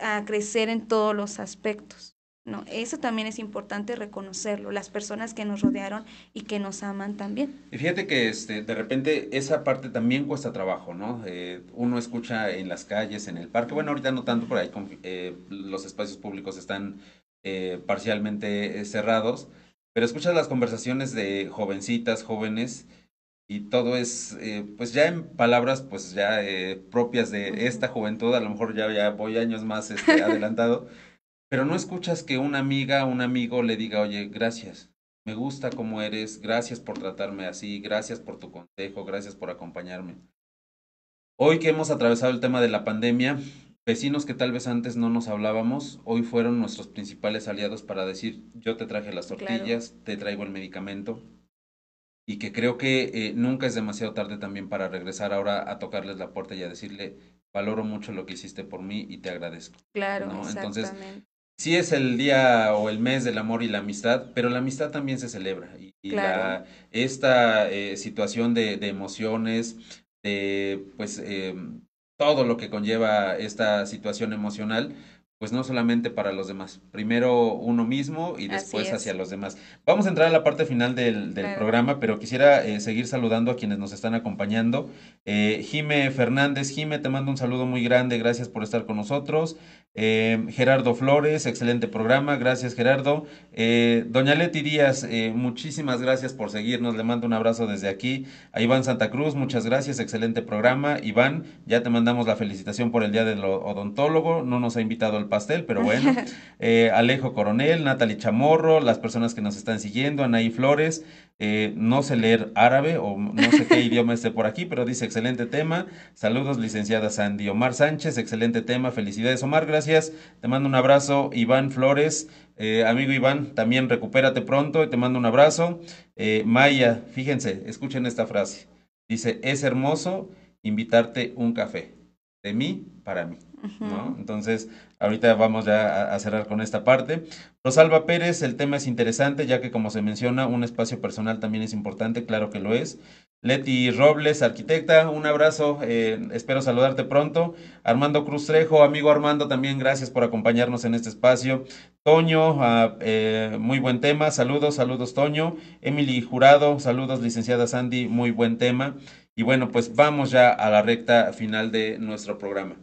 a crecer en todos los aspectos. No, eso también es importante reconocerlo, las personas que nos rodearon y que nos aman también. Y fíjate que este, de repente esa parte también cuesta trabajo, ¿no? Eh, uno escucha en las calles, en el parque, bueno, ahorita no tanto, por ahí eh, los espacios públicos están eh, parcialmente cerrados, pero escuchas las conversaciones de jovencitas, jóvenes, y todo es, pues ya en palabras, pues ya propias de esta juventud, a lo mejor ya, ya voy años más este, adelantado, pero no escuchas que una amiga, un amigo le diga, oye, gracias, me gusta como eres, gracias por tratarme así, gracias por tu consejo, gracias por acompañarme. Hoy que hemos atravesado el tema de la pandemia, vecinos que tal vez antes no nos hablábamos, hoy fueron nuestros principales aliados para decir, yo te traje las tortillas, te traigo el medicamento, y que creo que eh, nunca es demasiado tarde también para regresar ahora a tocarles la puerta y a decirle, valoro mucho lo que hiciste por mí y te agradezco. Claro, exactamente. Entonces, sí es el día o el mes del amor y la amistad, pero la amistad también se celebra. Y, esta eh, situación de, emociones, de pues eh, todo lo que conlleva esta situación emocional, pues no solamente para los demás, primero uno mismo y después hacia los demás. Vamos a entrar a la parte final del, programa, pero quisiera eh, seguir saludando a quienes nos están acompañando. Jime Fernández, Jime, te mando un saludo muy grande, gracias por estar con nosotros. Em, Gerardo Flores, excelente programa, gracias Gerardo. Eh, Doña Leti Díaz, eh, muchísimas gracias por seguirnos, le mando un abrazo desde aquí. A Iván Santa Cruz, muchas gracias, excelente programa. Iván, ya te mandamos la felicitación por el Día del Odontólogo, no nos ha invitado el pastel, pero bueno. Eh, Alejo Coronel, Natalie Chamorro, las personas que nos están siguiendo, Anaí Flores, eh, no sé leer árabe o no sé qué idioma esté por aquí, pero dice excelente tema. Saludos, licenciada Sandy. Omar Sánchez, excelente tema. Felicidades, Omar. Gracias. Te mando un abrazo. Iván Flores, eh, amigo Iván, también recupérate pronto y te mando un abrazo. Eh, Maya, fíjense, escuchen esta frase. Dice, es hermoso invitarte un café. De mí para mí. Entonces, Ahorita vamos ya a, cerrar con esta parte. Rosalba Pérez, el tema es interesante, ya que como se menciona, un espacio personal también es importante, claro que lo es. Leti Robles, arquitecta, un abrazo, eh, espero saludarte pronto. Armando Cruz Trejo, amigo Armando, también gracias por acompañarnos en este espacio. Toño, ah, eh, muy buen tema, saludos, saludos Toño. Emily Jurado, saludos licenciada Sandy, muy buen tema. Y bueno, pues vamos ya a la recta final de nuestro programa.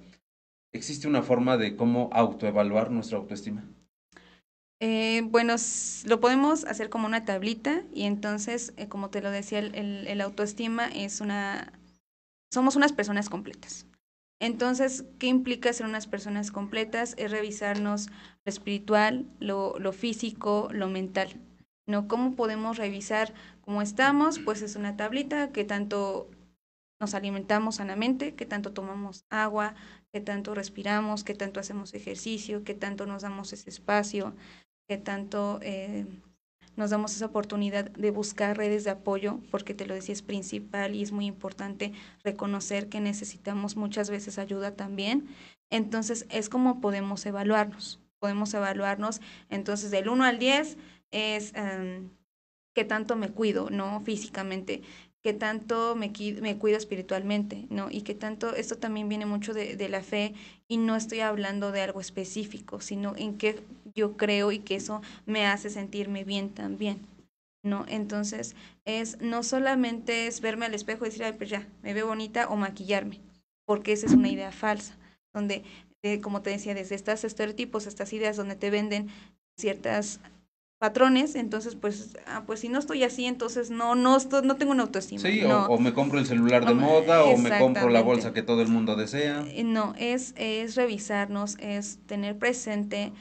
¿Existe una forma de cómo autoevaluar nuestra autoestima? Eh, bueno, lo podemos hacer como una tablita y entonces, eh, como te lo decía, el, autoestima es una... Somos unas personas completas. Entonces, ¿qué implica ser unas personas completas? Es revisarnos lo espiritual, lo, lo físico, lo mental. ¿no? ¿Cómo podemos revisar cómo estamos? Pues es una tablita que tanto nos alimentamos sanamente, que tanto tomamos agua, qué tanto respiramos, qué tanto hacemos ejercicio, qué tanto nos damos ese espacio, qué tanto eh, nos damos esa oportunidad de buscar redes de apoyo, porque te lo decía, es principal y es muy importante reconocer que necesitamos muchas veces ayuda también. Entonces es como podemos evaluarnos. Podemos evaluarnos entonces del 1 al 10 es em, qué tanto me cuido, ¿no? Físicamente, que tanto me, me, cuido espiritualmente, ¿no? Y que tanto, esto también viene mucho de, de, la fe y no estoy hablando de algo específico, sino en qué yo creo y que eso me hace sentirme bien también, ¿no? Entonces, es no solamente es verme al espejo y decir, ay, pues ya, me veo bonita o maquillarme, porque esa es una idea falsa, donde, eh, como te decía, desde estos estereotipos, estas ideas donde te venden ciertas patrones, entonces pues, ah, pues si no estoy así, entonces no, no, no tengo una autoestima. Sí, o, me compro el celular de ah, moda, o me compro la bolsa que todo el mundo desea. Eh, no, es, es revisarnos, es tener presente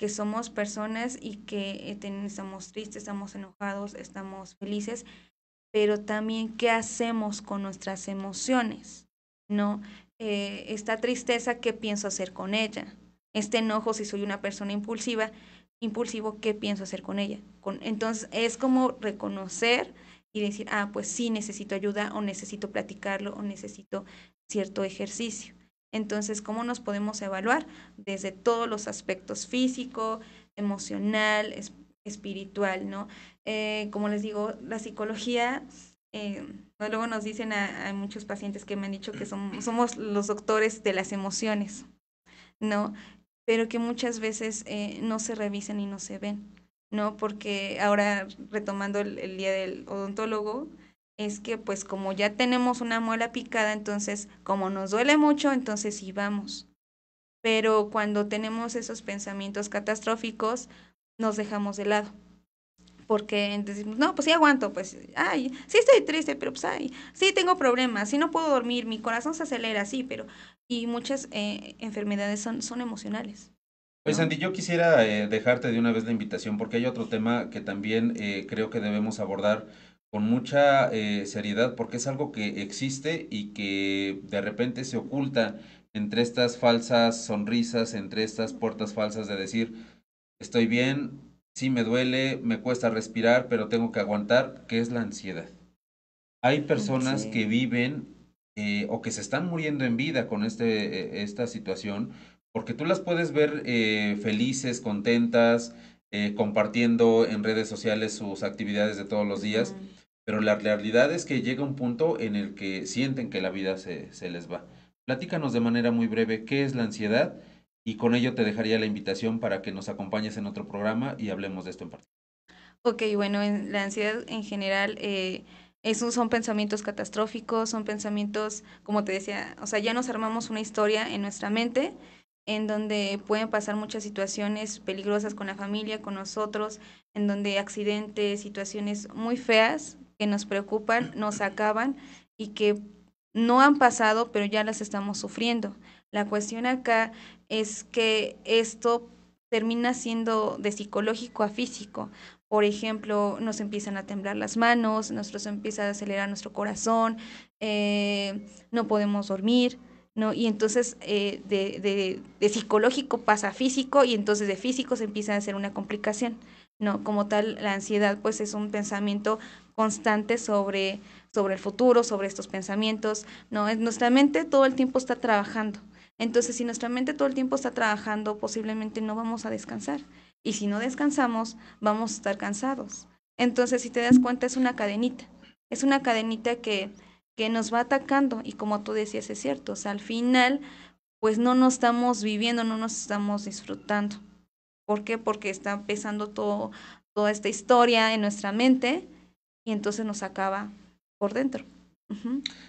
que somos personas y que eh, estamos tristes, estamos enojados, estamos felices, pero también qué hacemos con nuestras emociones, ¿no? Eh, esta tristeza, ¿qué pienso hacer con ella? Este enojo, si soy una persona impulsiva, impulsivo, ¿qué pienso hacer con ella? Con, entonces es como reconocer y decir, ah, pues sí necesito ayuda o necesito platicarlo o necesito cierto ejercicio. Entonces, ¿cómo nos podemos evaluar? Desde todos los aspectos físico, emocional, espiritual, ¿no? Eh, como les digo, la psicología, eh, luego nos dicen hay muchos pacientes que me han dicho que somos los doctores de las emociones, ¿no? pero que muchas veces eh, no se revisan y no se ven, ¿no? Porque ahora retomando el, día del odontólogo, es que pues como ya tenemos una muela picada, entonces como nos duele mucho, entonces sí vamos. Pero cuando tenemos esos pensamientos catastróficos, nos dejamos de lado. Porque decimos, no, pues sí aguanto, pues, ay, sí estoy triste, pero pues, ay, sí tengo problemas, sí no puedo dormir, mi corazón se acelera, sí, pero y muchas eh, enfermedades son, son emocionales. Pues Andy, yo quisiera eh, dejarte de una vez la invitación porque hay otro tema que también eh, creo que debemos abordar con mucha seriedad porque es algo que existe y que de repente se oculta entre estas falsas sonrisas, entre estas puertas falsas de decir, estoy bien, sí me duele, me cuesta respirar, pero tengo que aguantar, que es la ansiedad. Hay personas que viven eh, o que se están muriendo en vida con este, eh, esta situación, porque tú las puedes ver eh, felices, contentas, compartiendo en redes sociales sus actividades de todos los días, pero la realidad es que llega un punto en el que sienten que la vida se, se, les va. Platícanos de manera muy breve qué es la ansiedad y con ello te dejaría la invitación para que nos acompañes en otro programa y hablemos de esto en particular. Ok, bueno, la ansiedad en general... Esos son pensamientos catastróficos, son pensamientos, como te decía, o sea, ya nos armamos una historia en nuestra mente en donde pueden pasar muchas situaciones peligrosas con la familia, con nosotros, en donde accidentes, situaciones muy feas que nos preocupan, nos acaban y que no han pasado, pero ya las estamos sufriendo. La cuestión acá es que esto termina siendo de psicológico a físico, por ejemplo, nos empiezan a temblar las manos, nos empieza a acelerar nuestro corazón, eh, no podemos dormir, ¿no? Y entonces eh, de, de, psicológico pasa a físico y entonces de físico se empieza a hacer una complicación, ¿no? Como tal, la ansiedad pues es un pensamiento constante sobre, sobre el futuro, sobre estos pensamientos, ¿no? nuestra mente todo el tiempo está trabajando. Entonces, si nuestra mente todo el tiempo está trabajando, posiblemente no vamos a descansar. Y si no descansamos, vamos a estar cansados. Entonces, si te das cuenta, es una cadenita. Es una cadenita que, que nos va atacando. Y como tú decías, es cierto. O sea, al final, pues no nos estamos viviendo, no nos estamos disfrutando. ¿Por qué? Porque está pesando todo, toda esta historia en nuestra mente y entonces nos acaba por dentro.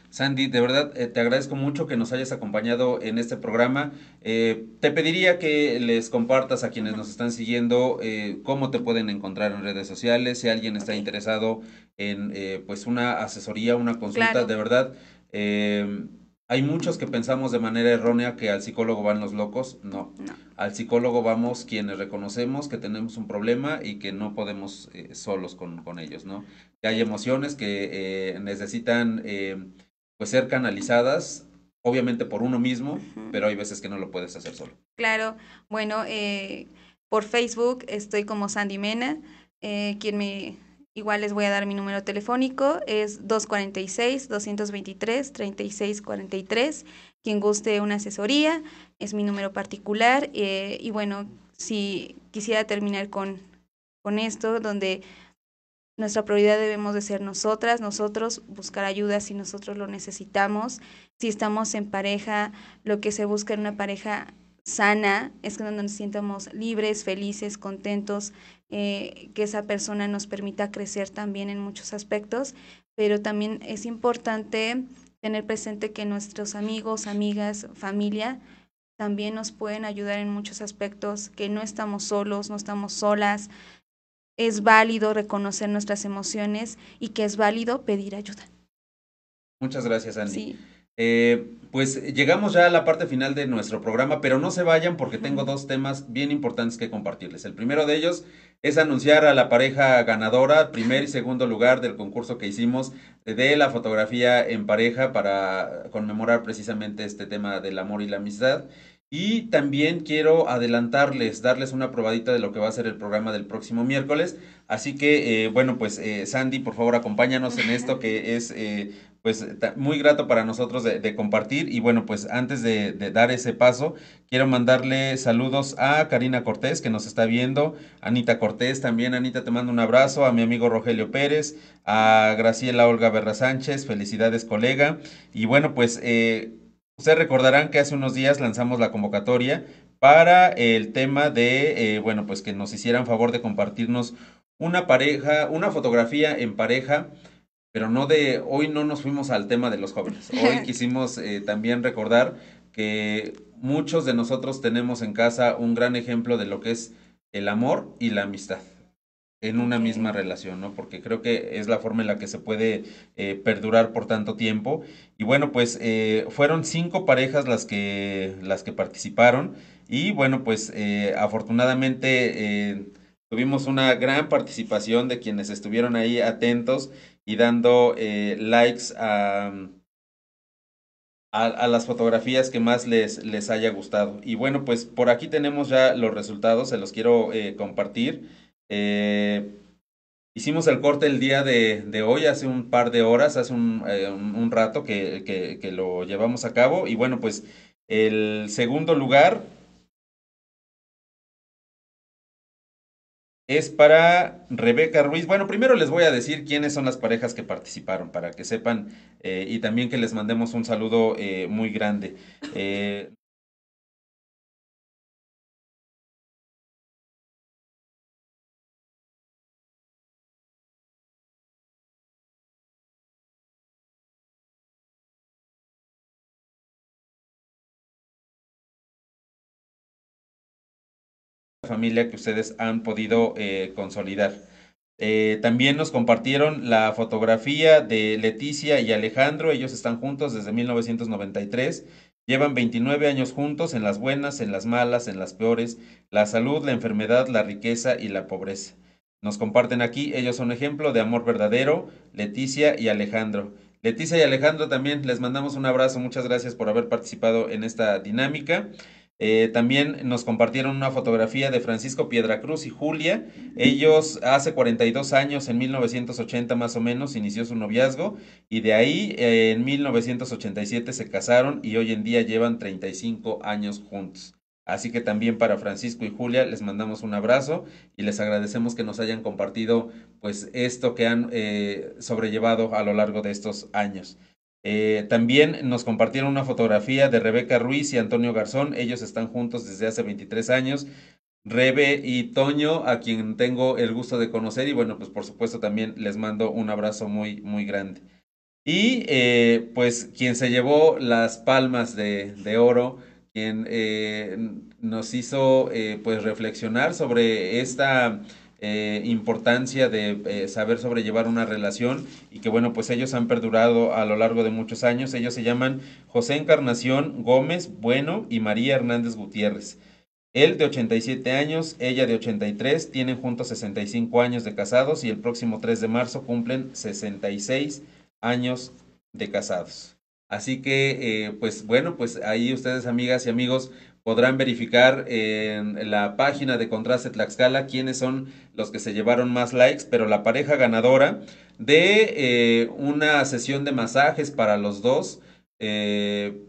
Sandy, de verdad eh, te agradezco mucho que nos hayas acompañado en este programa. Eh, te pediría que les compartas a quienes nos están siguiendo eh, cómo te pueden encontrar en redes sociales, si alguien está interesado en pues una asesoría, una consulta, de verdad. Em, hay muchos que pensamos de manera errónea que al psicólogo van los locos. No. Al psicólogo vamos quienes reconocemos que tenemos un problema y que no podemos eh, solos con, ellos, ¿no? Que hay emociones que eh, necesitan eh, pues ser canalizadas, obviamente por uno mismo, pero hay veces que no lo puedes hacer solo. Claro. Bueno, por Facebook estoy como Sandy Mena, quien me Igual les voy a dar mi número telefónico, es 246-223-3643. Quien guste una asesoría, es mi número particular. Eh, y bueno, si quisiera terminar con, con esto, donde nuestra prioridad debemos de ser nosotras, nosotros, buscar ayuda si nosotros lo necesitamos. Si estamos en pareja, lo que se busca en una pareja sana es que nos sintamos libres, felices, contentos, eh, que esa persona nos permita crecer también en muchos aspectos, pero también es importante tener presente que nuestros amigos, amigas, familia también nos pueden ayudar en muchos aspectos, que no estamos solos, no estamos solas, es válido reconocer nuestras emociones y que es válido pedir ayuda. Muchas gracias, Andy. Eh, pues llegamos ya a la parte final de nuestro programa, pero no se vayan porque tengo dos temas bien importantes que compartirles. El primero de ellos es anunciar a la pareja ganadora, primer y segundo lugar del concurso que hicimos de la fotografía en pareja para conmemorar precisamente este tema del amor y la amistad. Y también quiero adelantarles, darles una probadita de lo que va a ser el programa del próximo miércoles. Así que, eh, bueno, pues eh, Sandy, por favor, acompáñanos en esto que es eh, pues muy grato para nosotros de, compartir. Y bueno, pues antes de, dar ese paso, quiero mandarle saludos a Karina Cortés, que nos está viendo, Anita Cortés también. Anita, te mando un abrazo, a mi amigo Rogelio Pérez, a Graciela Olga Berra Sánchez, felicidades colega. Y bueno, pues... Ustedes recordarán que hace unos días lanzamos la convocatoria para el tema de, eh, bueno, pues que nos hicieran favor de compartirnos una pareja, una fotografía en pareja, pero no de, hoy no nos fuimos al tema de los jóvenes. Hoy quisimos eh, también recordar que muchos de nosotros tenemos en casa un gran ejemplo de lo que es el amor y la amistad en una misma relación, ¿no? Porque creo que es la forma en la que se puede eh, perdurar por tanto tiempo. Y bueno, pues eh, fueron cinco parejas las que, las que participaron y bueno, pues eh, afortunadamente tuvimos una gran participación de quienes estuvieron ahí atentos y dando likes a, a, las fotografías que más les, les haya gustado. Y bueno, pues por aquí tenemos ya los resultados, se los quiero compartir. Eh, hicimos el corte el día de, hoy, hace un par de horas, hace un, eh, un, rato que, que, lo llevamos a cabo. Y bueno, pues el segundo lugar es para Rebeca Ruiz. Bueno, primero les voy a decir quiénes son las parejas que participaron para que sepan eh, y también que les mandemos un saludo muy grande. familia que ustedes han podido eh, consolidar. Eh, también nos compartieron la fotografía de Leticia y Alejandro. Ellos están juntos desde 1993. Llevan 29 años juntos en las buenas, en las malas, en las peores, la salud, la enfermedad, la riqueza y la pobreza. Nos comparten aquí, ellos son ejemplo de amor verdadero, Leticia y Alejandro. Leticia y Alejandro también les mandamos un abrazo, muchas gracias por haber participado en esta dinámica. Eh, también nos compartieron una fotografía de Francisco Piedra Cruz y Julia. Ellos hace 42 años, en 1980 más o menos, inició su noviazgo y de ahí eh, en 1987 se casaron y hoy en día llevan 35 años juntos. Así que también para Francisco y Julia les mandamos un abrazo y les agradecemos que nos hayan compartido pues esto que han eh, sobrellevado a lo largo de estos años. Eh, también nos compartieron una fotografía de Rebeca Ruiz y Antonio Garzón. Ellos están juntos desde hace 23 años. Rebe y Toño, a quien tengo el gusto de conocer. Y bueno, pues por supuesto también les mando un abrazo muy, muy grande. Y eh, pues quien se llevó las palmas de, de oro, quien eh, nos hizo pues reflexionar sobre esta eh, importancia de eh, saber sobrellevar una relación y que bueno, pues ellos han perdurado a lo largo de muchos años. Ellos se llaman José Encarnación Gómez Bueno y María Hernández Gutiérrez. Él de 87 años, ella de 83, tienen juntos 65 años de casados y el próximo 3 de marzo cumplen 66 años de casados. Así que, eh, pues bueno, pues ahí ustedes amigas y amigos podrán verificar en la página de Contraste Tlaxcala quiénes son los que se llevaron más likes, pero la pareja ganadora de eh, una sesión de masajes para los dos. Eh,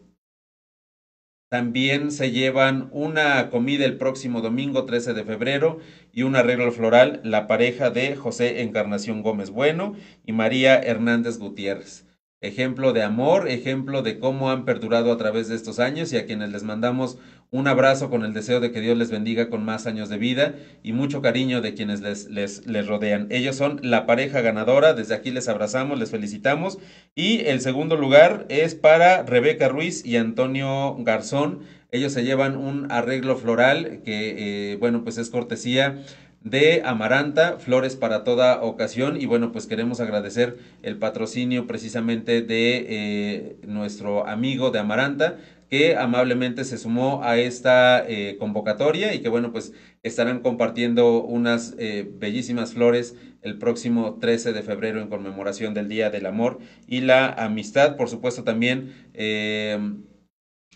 también se llevan una comida el próximo domingo 13 de febrero y un arreglo floral, la pareja de José Encarnación Gómez Bueno y María Hernández Gutiérrez. Ejemplo de amor, ejemplo de cómo han perdurado a través de estos años y a quienes les mandamos un abrazo con el deseo de que Dios les bendiga con más años de vida y mucho cariño de quienes les, les, rodean. Ellos son la pareja ganadora. Desde aquí les abrazamos, les felicitamos. Y el segundo lugar es para Rebeca Ruiz y Antonio Garzón. Ellos se llevan un arreglo floral que, eh, bueno, pues es cortesía de Amaranta, flores para toda ocasión y bueno, pues queremos agradecer el patrocinio precisamente de eh, nuestro amigo de Amaranta, que amablemente se sumó a esta eh, convocatoria y que bueno, pues estarán compartiendo unas eh, bellísimas flores el próximo 13 de febrero en conmemoración del Día del Amor y la Amistad. Por supuesto también eh,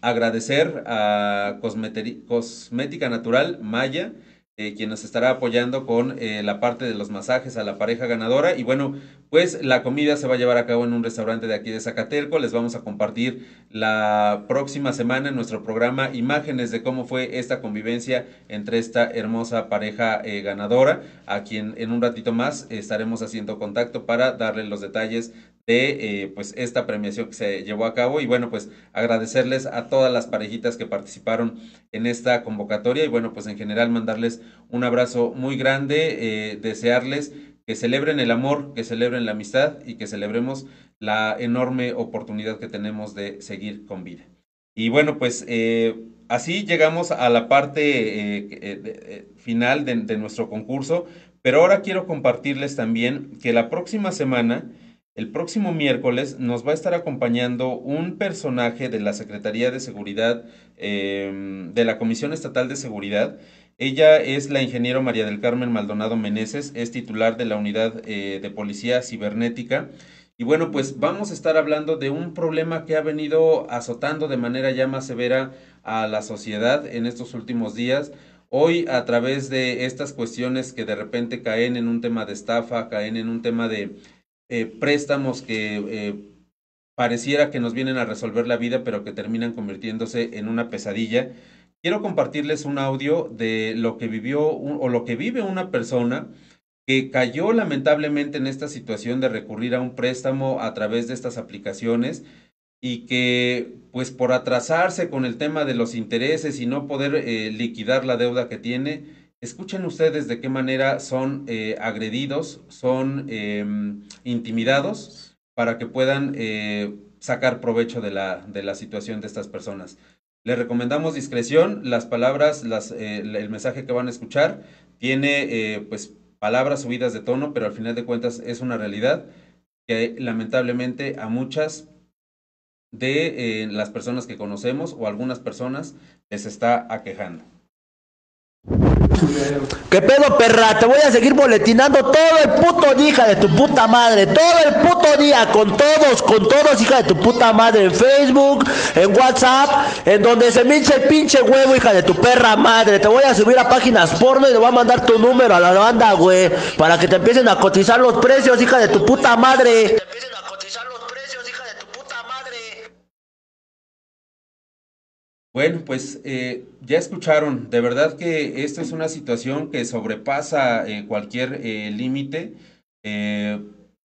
agradecer a Cosmética Natural Maya eh, quien nos estará apoyando con eh, la parte de los masajes a la pareja ganadora. Y bueno, pues la comida se va a llevar a cabo en un restaurante de aquí de Zacaterco. Les vamos a compartir la próxima semana en nuestro programa imágenes de cómo fue esta convivencia entre esta hermosa pareja eh, ganadora, a quien en un ratito más estaremos haciendo contacto para darle los detalles de eh, pues esta premiación que se llevó a cabo y bueno pues agradecerles a todas las parejitas que participaron en esta convocatoria y bueno pues en general mandarles un abrazo muy grande eh, desearles que celebren el amor que celebren la amistad y que celebremos la enorme oportunidad que tenemos de seguir con vida y bueno pues eh, así llegamos a la parte final de nuestro concurso pero ahora quiero compartirles también que la próxima semana el próximo miércoles nos va a estar acompañando un personaje de la Secretaría de Seguridad, em, de la Comisión Estatal de Seguridad. Ella es la ingeniero María del Carmen Maldonado Meneses, es titular de la Unidad eh, de Policía Cibernética. Y bueno, pues vamos a estar hablando de un problema que ha venido azotando de manera ya más severa a la sociedad en estos últimos días. Hoy a través de estas cuestiones que de repente caen en un tema de estafa, caen en un tema de eh, préstamos que eh, pareciera que nos vienen a resolver la vida, pero que terminan convirtiéndose en una pesadilla. Quiero compartirles un audio de lo que vivió o lo que vive una persona que cayó lamentablemente en esta situación de recurrir a un préstamo a través de estas aplicaciones y que pues por atrasarse con el tema de los intereses y no poder eh, liquidar la deuda que tiene, Escuchen ustedes de qué manera son eh, agredidos, son em, intimidados para que puedan eh, sacar provecho de la, situación de estas personas. Les recomendamos discreción, las palabras, eh, el mensaje que van a escuchar tiene pues palabras subidas de tono, pero al final de cuentas es una realidad que lamentablemente a muchas de las personas que conocemos o algunas personas les está aquejando. ¿Qué pedo, perra? Te voy a seguir boletinando todo el puto día, hija de tu puta madre. Todo el puto día, con todos, con todos, hija de tu puta madre. En Facebook, en WhatsApp, en donde se hincha el pinche huevo, hija de tu perra madre. Te voy a subir a páginas porno y le voy a mandar tu número a la banda, güey. Para que te empiecen a cotizar los precios, hija de tu puta madre. Te empiecen a cotizar los Bueno, pues eh, ya escucharon, de verdad que esto es una situación que sobrepasa eh, cualquier eh, límite.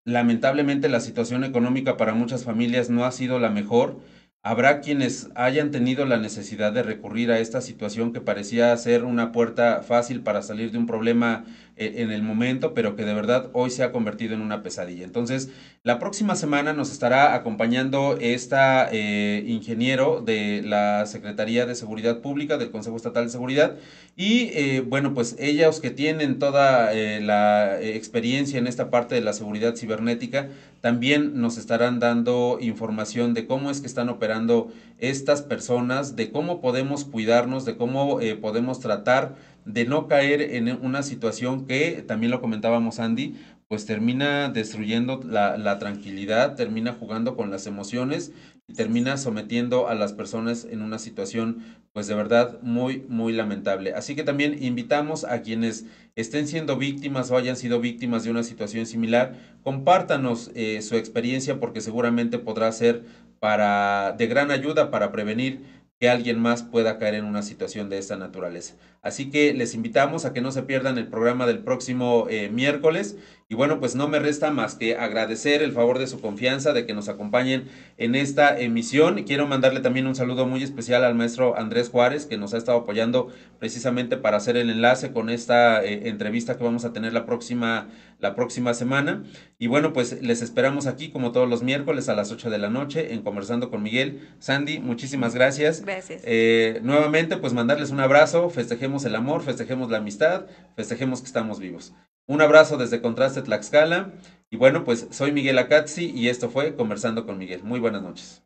lamentablemente la situación económica para muchas familias no ha sido la mejor. Habrá quienes hayan tenido la necesidad de recurrir a esta situación que parecía ser una puerta fácil para salir de un problema e-, en el momento, pero que de verdad hoy se ha convertido en una pesadilla. Entonces, la próxima semana nos estará acompañando esta eh, ingeniero de la Secretaría de Seguridad Pública del Consejo Estatal de Seguridad y eh, bueno, pues ellos que tienen toda eh, la experiencia en esta parte de la seguridad cibernética, también nos estarán dando información de cómo es que están operando estas personas, de cómo podemos cuidarnos, de cómo podemos tratar de no caer en una situación que, también lo comentábamos Andy, pues termina destruyendo la, tranquilidad, termina jugando con las emociones y termina sometiendo a las personas en una situación pues de verdad muy, muy lamentable. Así que también invitamos a quienes estén siendo víctimas o hayan sido víctimas de una situación similar, compártanos eh, su experiencia porque seguramente podrá ser para, de gran ayuda para prevenir que alguien más pueda caer en una situación de esta naturaleza. Así que les invitamos a que no se pierdan el programa del próximo eh, miércoles y bueno, pues no me resta más que agradecer el favor de su confianza, de que nos acompañen en esta emisión. Quiero mandarle también un saludo muy especial al maestro Andrés Juárez, que nos ha estado apoyando precisamente para hacer el enlace con esta eh, entrevista que vamos a tener la próxima, la próxima semana. Y bueno, pues les esperamos aquí como todos los miércoles a las 8 de la noche en Conversando con Miguel. Sandy, muchísimas gracias. Gracias. Eh, nuevamente, pues mandarles un abrazo, festejemos el amor, festejemos la amistad, festejemos que estamos vivos. Un abrazo desde Contraste Tlaxcala. Y bueno, pues soy Miguel Acazzi y esto fue Conversando con Miguel. Muy buenas noches.